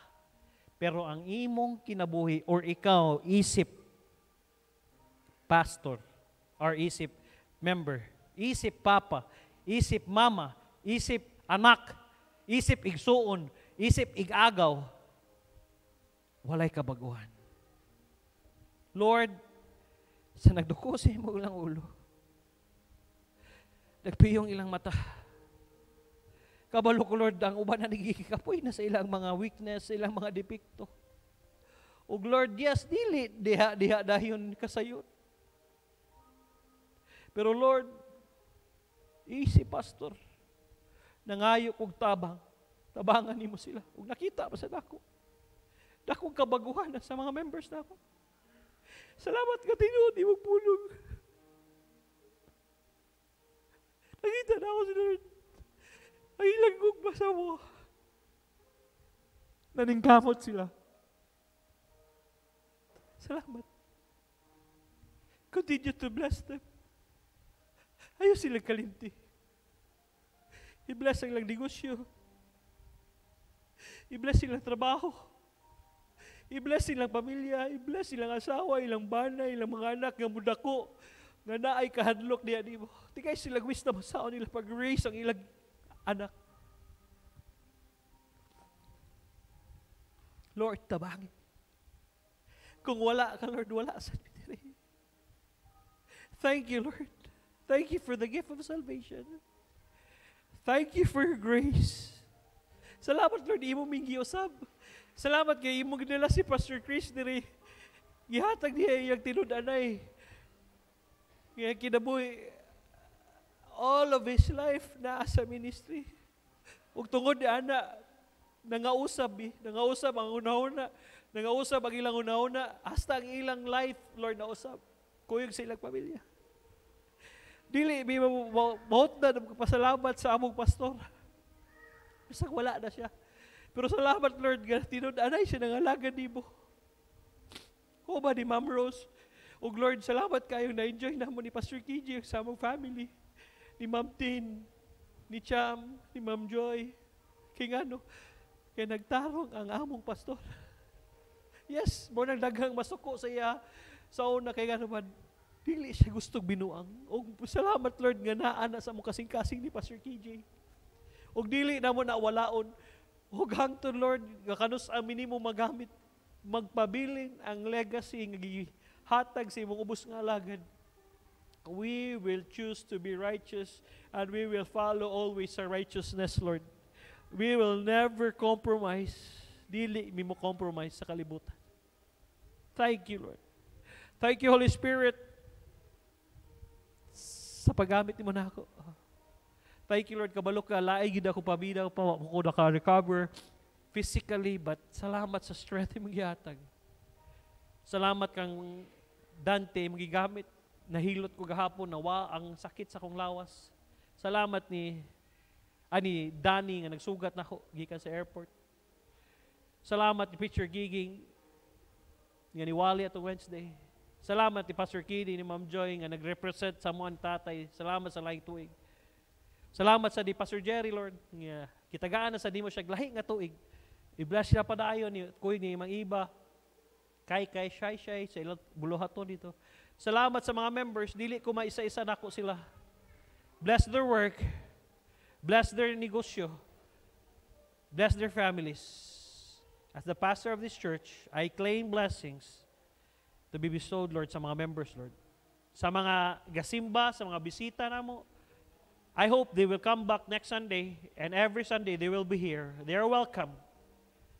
pero ang imong kinabuhi or ikaw isip pastor or isip member, isip papa, isip mama, isip anak, isip igsuon, isip igagaw, walay kabaguhan. Lord, sa nagduko mo imo ilang ulo, nagpiyong ilang mata, kabalo ko Lord, ang uban na nagigikapoy na sa ilang mga weakness, sa ilang mga depikto. O Lord, yes, dili, diha, diha, dayon kasayon. Pero Lord, easy pastor, nangayo kog tabang, tabangan nimo sila. Ug nakita pa sa dako. Dakong kabaguhan sa mga members na ako. Salamat ka tinuod, di pulog. Nakita na ako si Lord. Ay langgog ba sa mo? Naningkamot sila. Salamat. Continue to bless them. Ayaw sila kalinti. I-bless ang ilang negosyo. I-bless ilang trabaho. I-bless ilang pamilya. I-bless ilang asawa, ilang bana, ilang mga anak, nga mudako, nga naay kahadlok niya di mo. Di kayo silang wisdom sa nila pag-raise ang ilang anak. Lord, tabangin. Kung wala ka, Lord, wala sa eh. Thank you, Lord. Thank you for the gift of salvation. Thank you for your grace. Salamat, Lord, imo mingi usab. Salamat kay imo ginala si Pastor Chris diri. Gihatag niya iyang tinud-anay. Nga kinabuhi all of his life na sa ministry. Ug tungod ni ana nangausab, eh. nangausab ang una-una, nangausab ang ilang una-una hasta ang ilang life Lord nausab. Kuyog sa ilang pamilya. Dili mi mahot na magpasalamat sa among pastor. (laughs) Basta wala na siya. Pero salamat Lord nga tinud-anay siya nangalagan nimo. O ba ni Ma'am Rose? O Lord, salamat kayo na-enjoy na mo ni Pastor KJ sa among family. Ni Ma'am Tin, ni Cham, ni Ma'am Joy. Kaya ano, kaya nagtarong ang among pastor. (laughs) Yes, mo nang daghang masuko sa iya. So, na kay nga naman, Dili siya gustong binuang. O salamat Lord nga naa na sa mong kasing-kasing ni Pastor KJ. O dili na mo nawalaon. O hangtod Lord, nga kanus amin mo magamit. Magpabilin ang legacy nga hatag sa imong ubos nga alagad. We will choose to be righteous and we will follow always our righteousness, Lord. We will never compromise. Dili mi mo compromise sa kalibutan. Thank you, Lord. Thank you, Holy Spirit, pagamit mo na ako. Thank you, Lord. Kabalok ka, laay gid ako pabida ko pa ko recover physically but salamat sa strength imong yatag. Salamat kang Dante magigamit nahilot ko gahapon nawa ang sakit sa kong lawas. Salamat ni ani Dani nga nagsugat nako gikan sa airport. Salamat ni Preacher Giging nga niwali atong Wednesday. Salamat ni Pastor Kitty, ni Ma'am Joy, nga nag-represent sa mga tatay. Salamat sa laing tuig. Salamat sa di Pastor Jerry, Lord. Nga, kitagaan na sa di mo siya glahi nga tuig. I-bless siya pa dayon ni kuy ni mga iba. Kay kay shy shy sa ilang buluhato dito. Salamat sa mga members. Dili ko maisa-isa nako sila. Bless their work. Bless their negosyo. Bless their families. As the pastor of this church, I claim blessings to be bestowed, Lord, sa mga members, Lord. Sa mga gasimba, sa mga bisita na mo, I hope they will come back next Sunday and every Sunday they will be here. They are welcome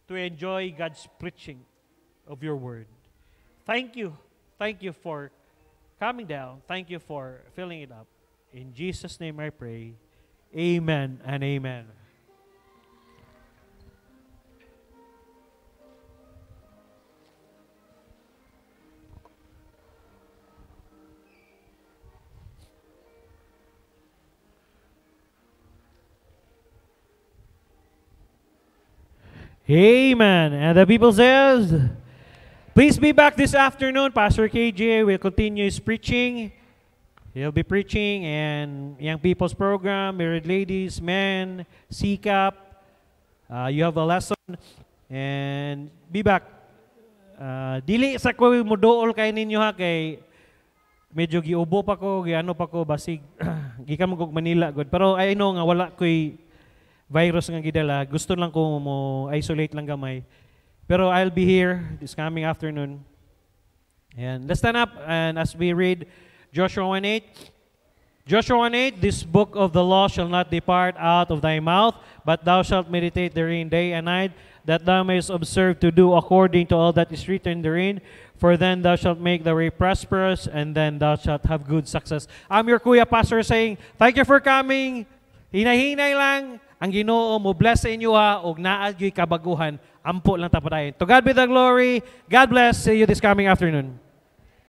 to enjoy God's preaching of your word. Thank you. Thank you for coming down. Thank you for filling it up. In Jesus' name I pray. Amen and amen. Amen. And the people says, Please be back this afternoon. Pastor KJ will continue his preaching. He'll be preaching and young people's program, married ladies, men, C Uh, you have a lesson. And be back. Uh, dili sa ko mo dool kay ninyo ha kay medyo giubo pa ko, giano pa ko basig. (clears throat) Gikam Manila god. Pero I know nga wala ko'y virus nga gidala, gusto lang ko mo isolate lang gamay. Pero I'll be here this coming afternoon. And let's stand up and as we read Joshua 1:8. Joshua 1:8 This book of the law shall not depart out of thy mouth, but thou shalt meditate therein day and night, that thou mayest observe to do according to all that is written therein. For then thou shalt make thy way prosperous, and then thou shalt have good success. I'm your Kuya Pastor saying, thank you for coming. Hinahinay lang. ang Ginoo mo bless sa inyo ha ug naa gyud kabaguhan ampo lang ta to God be the glory God bless see you this coming afternoon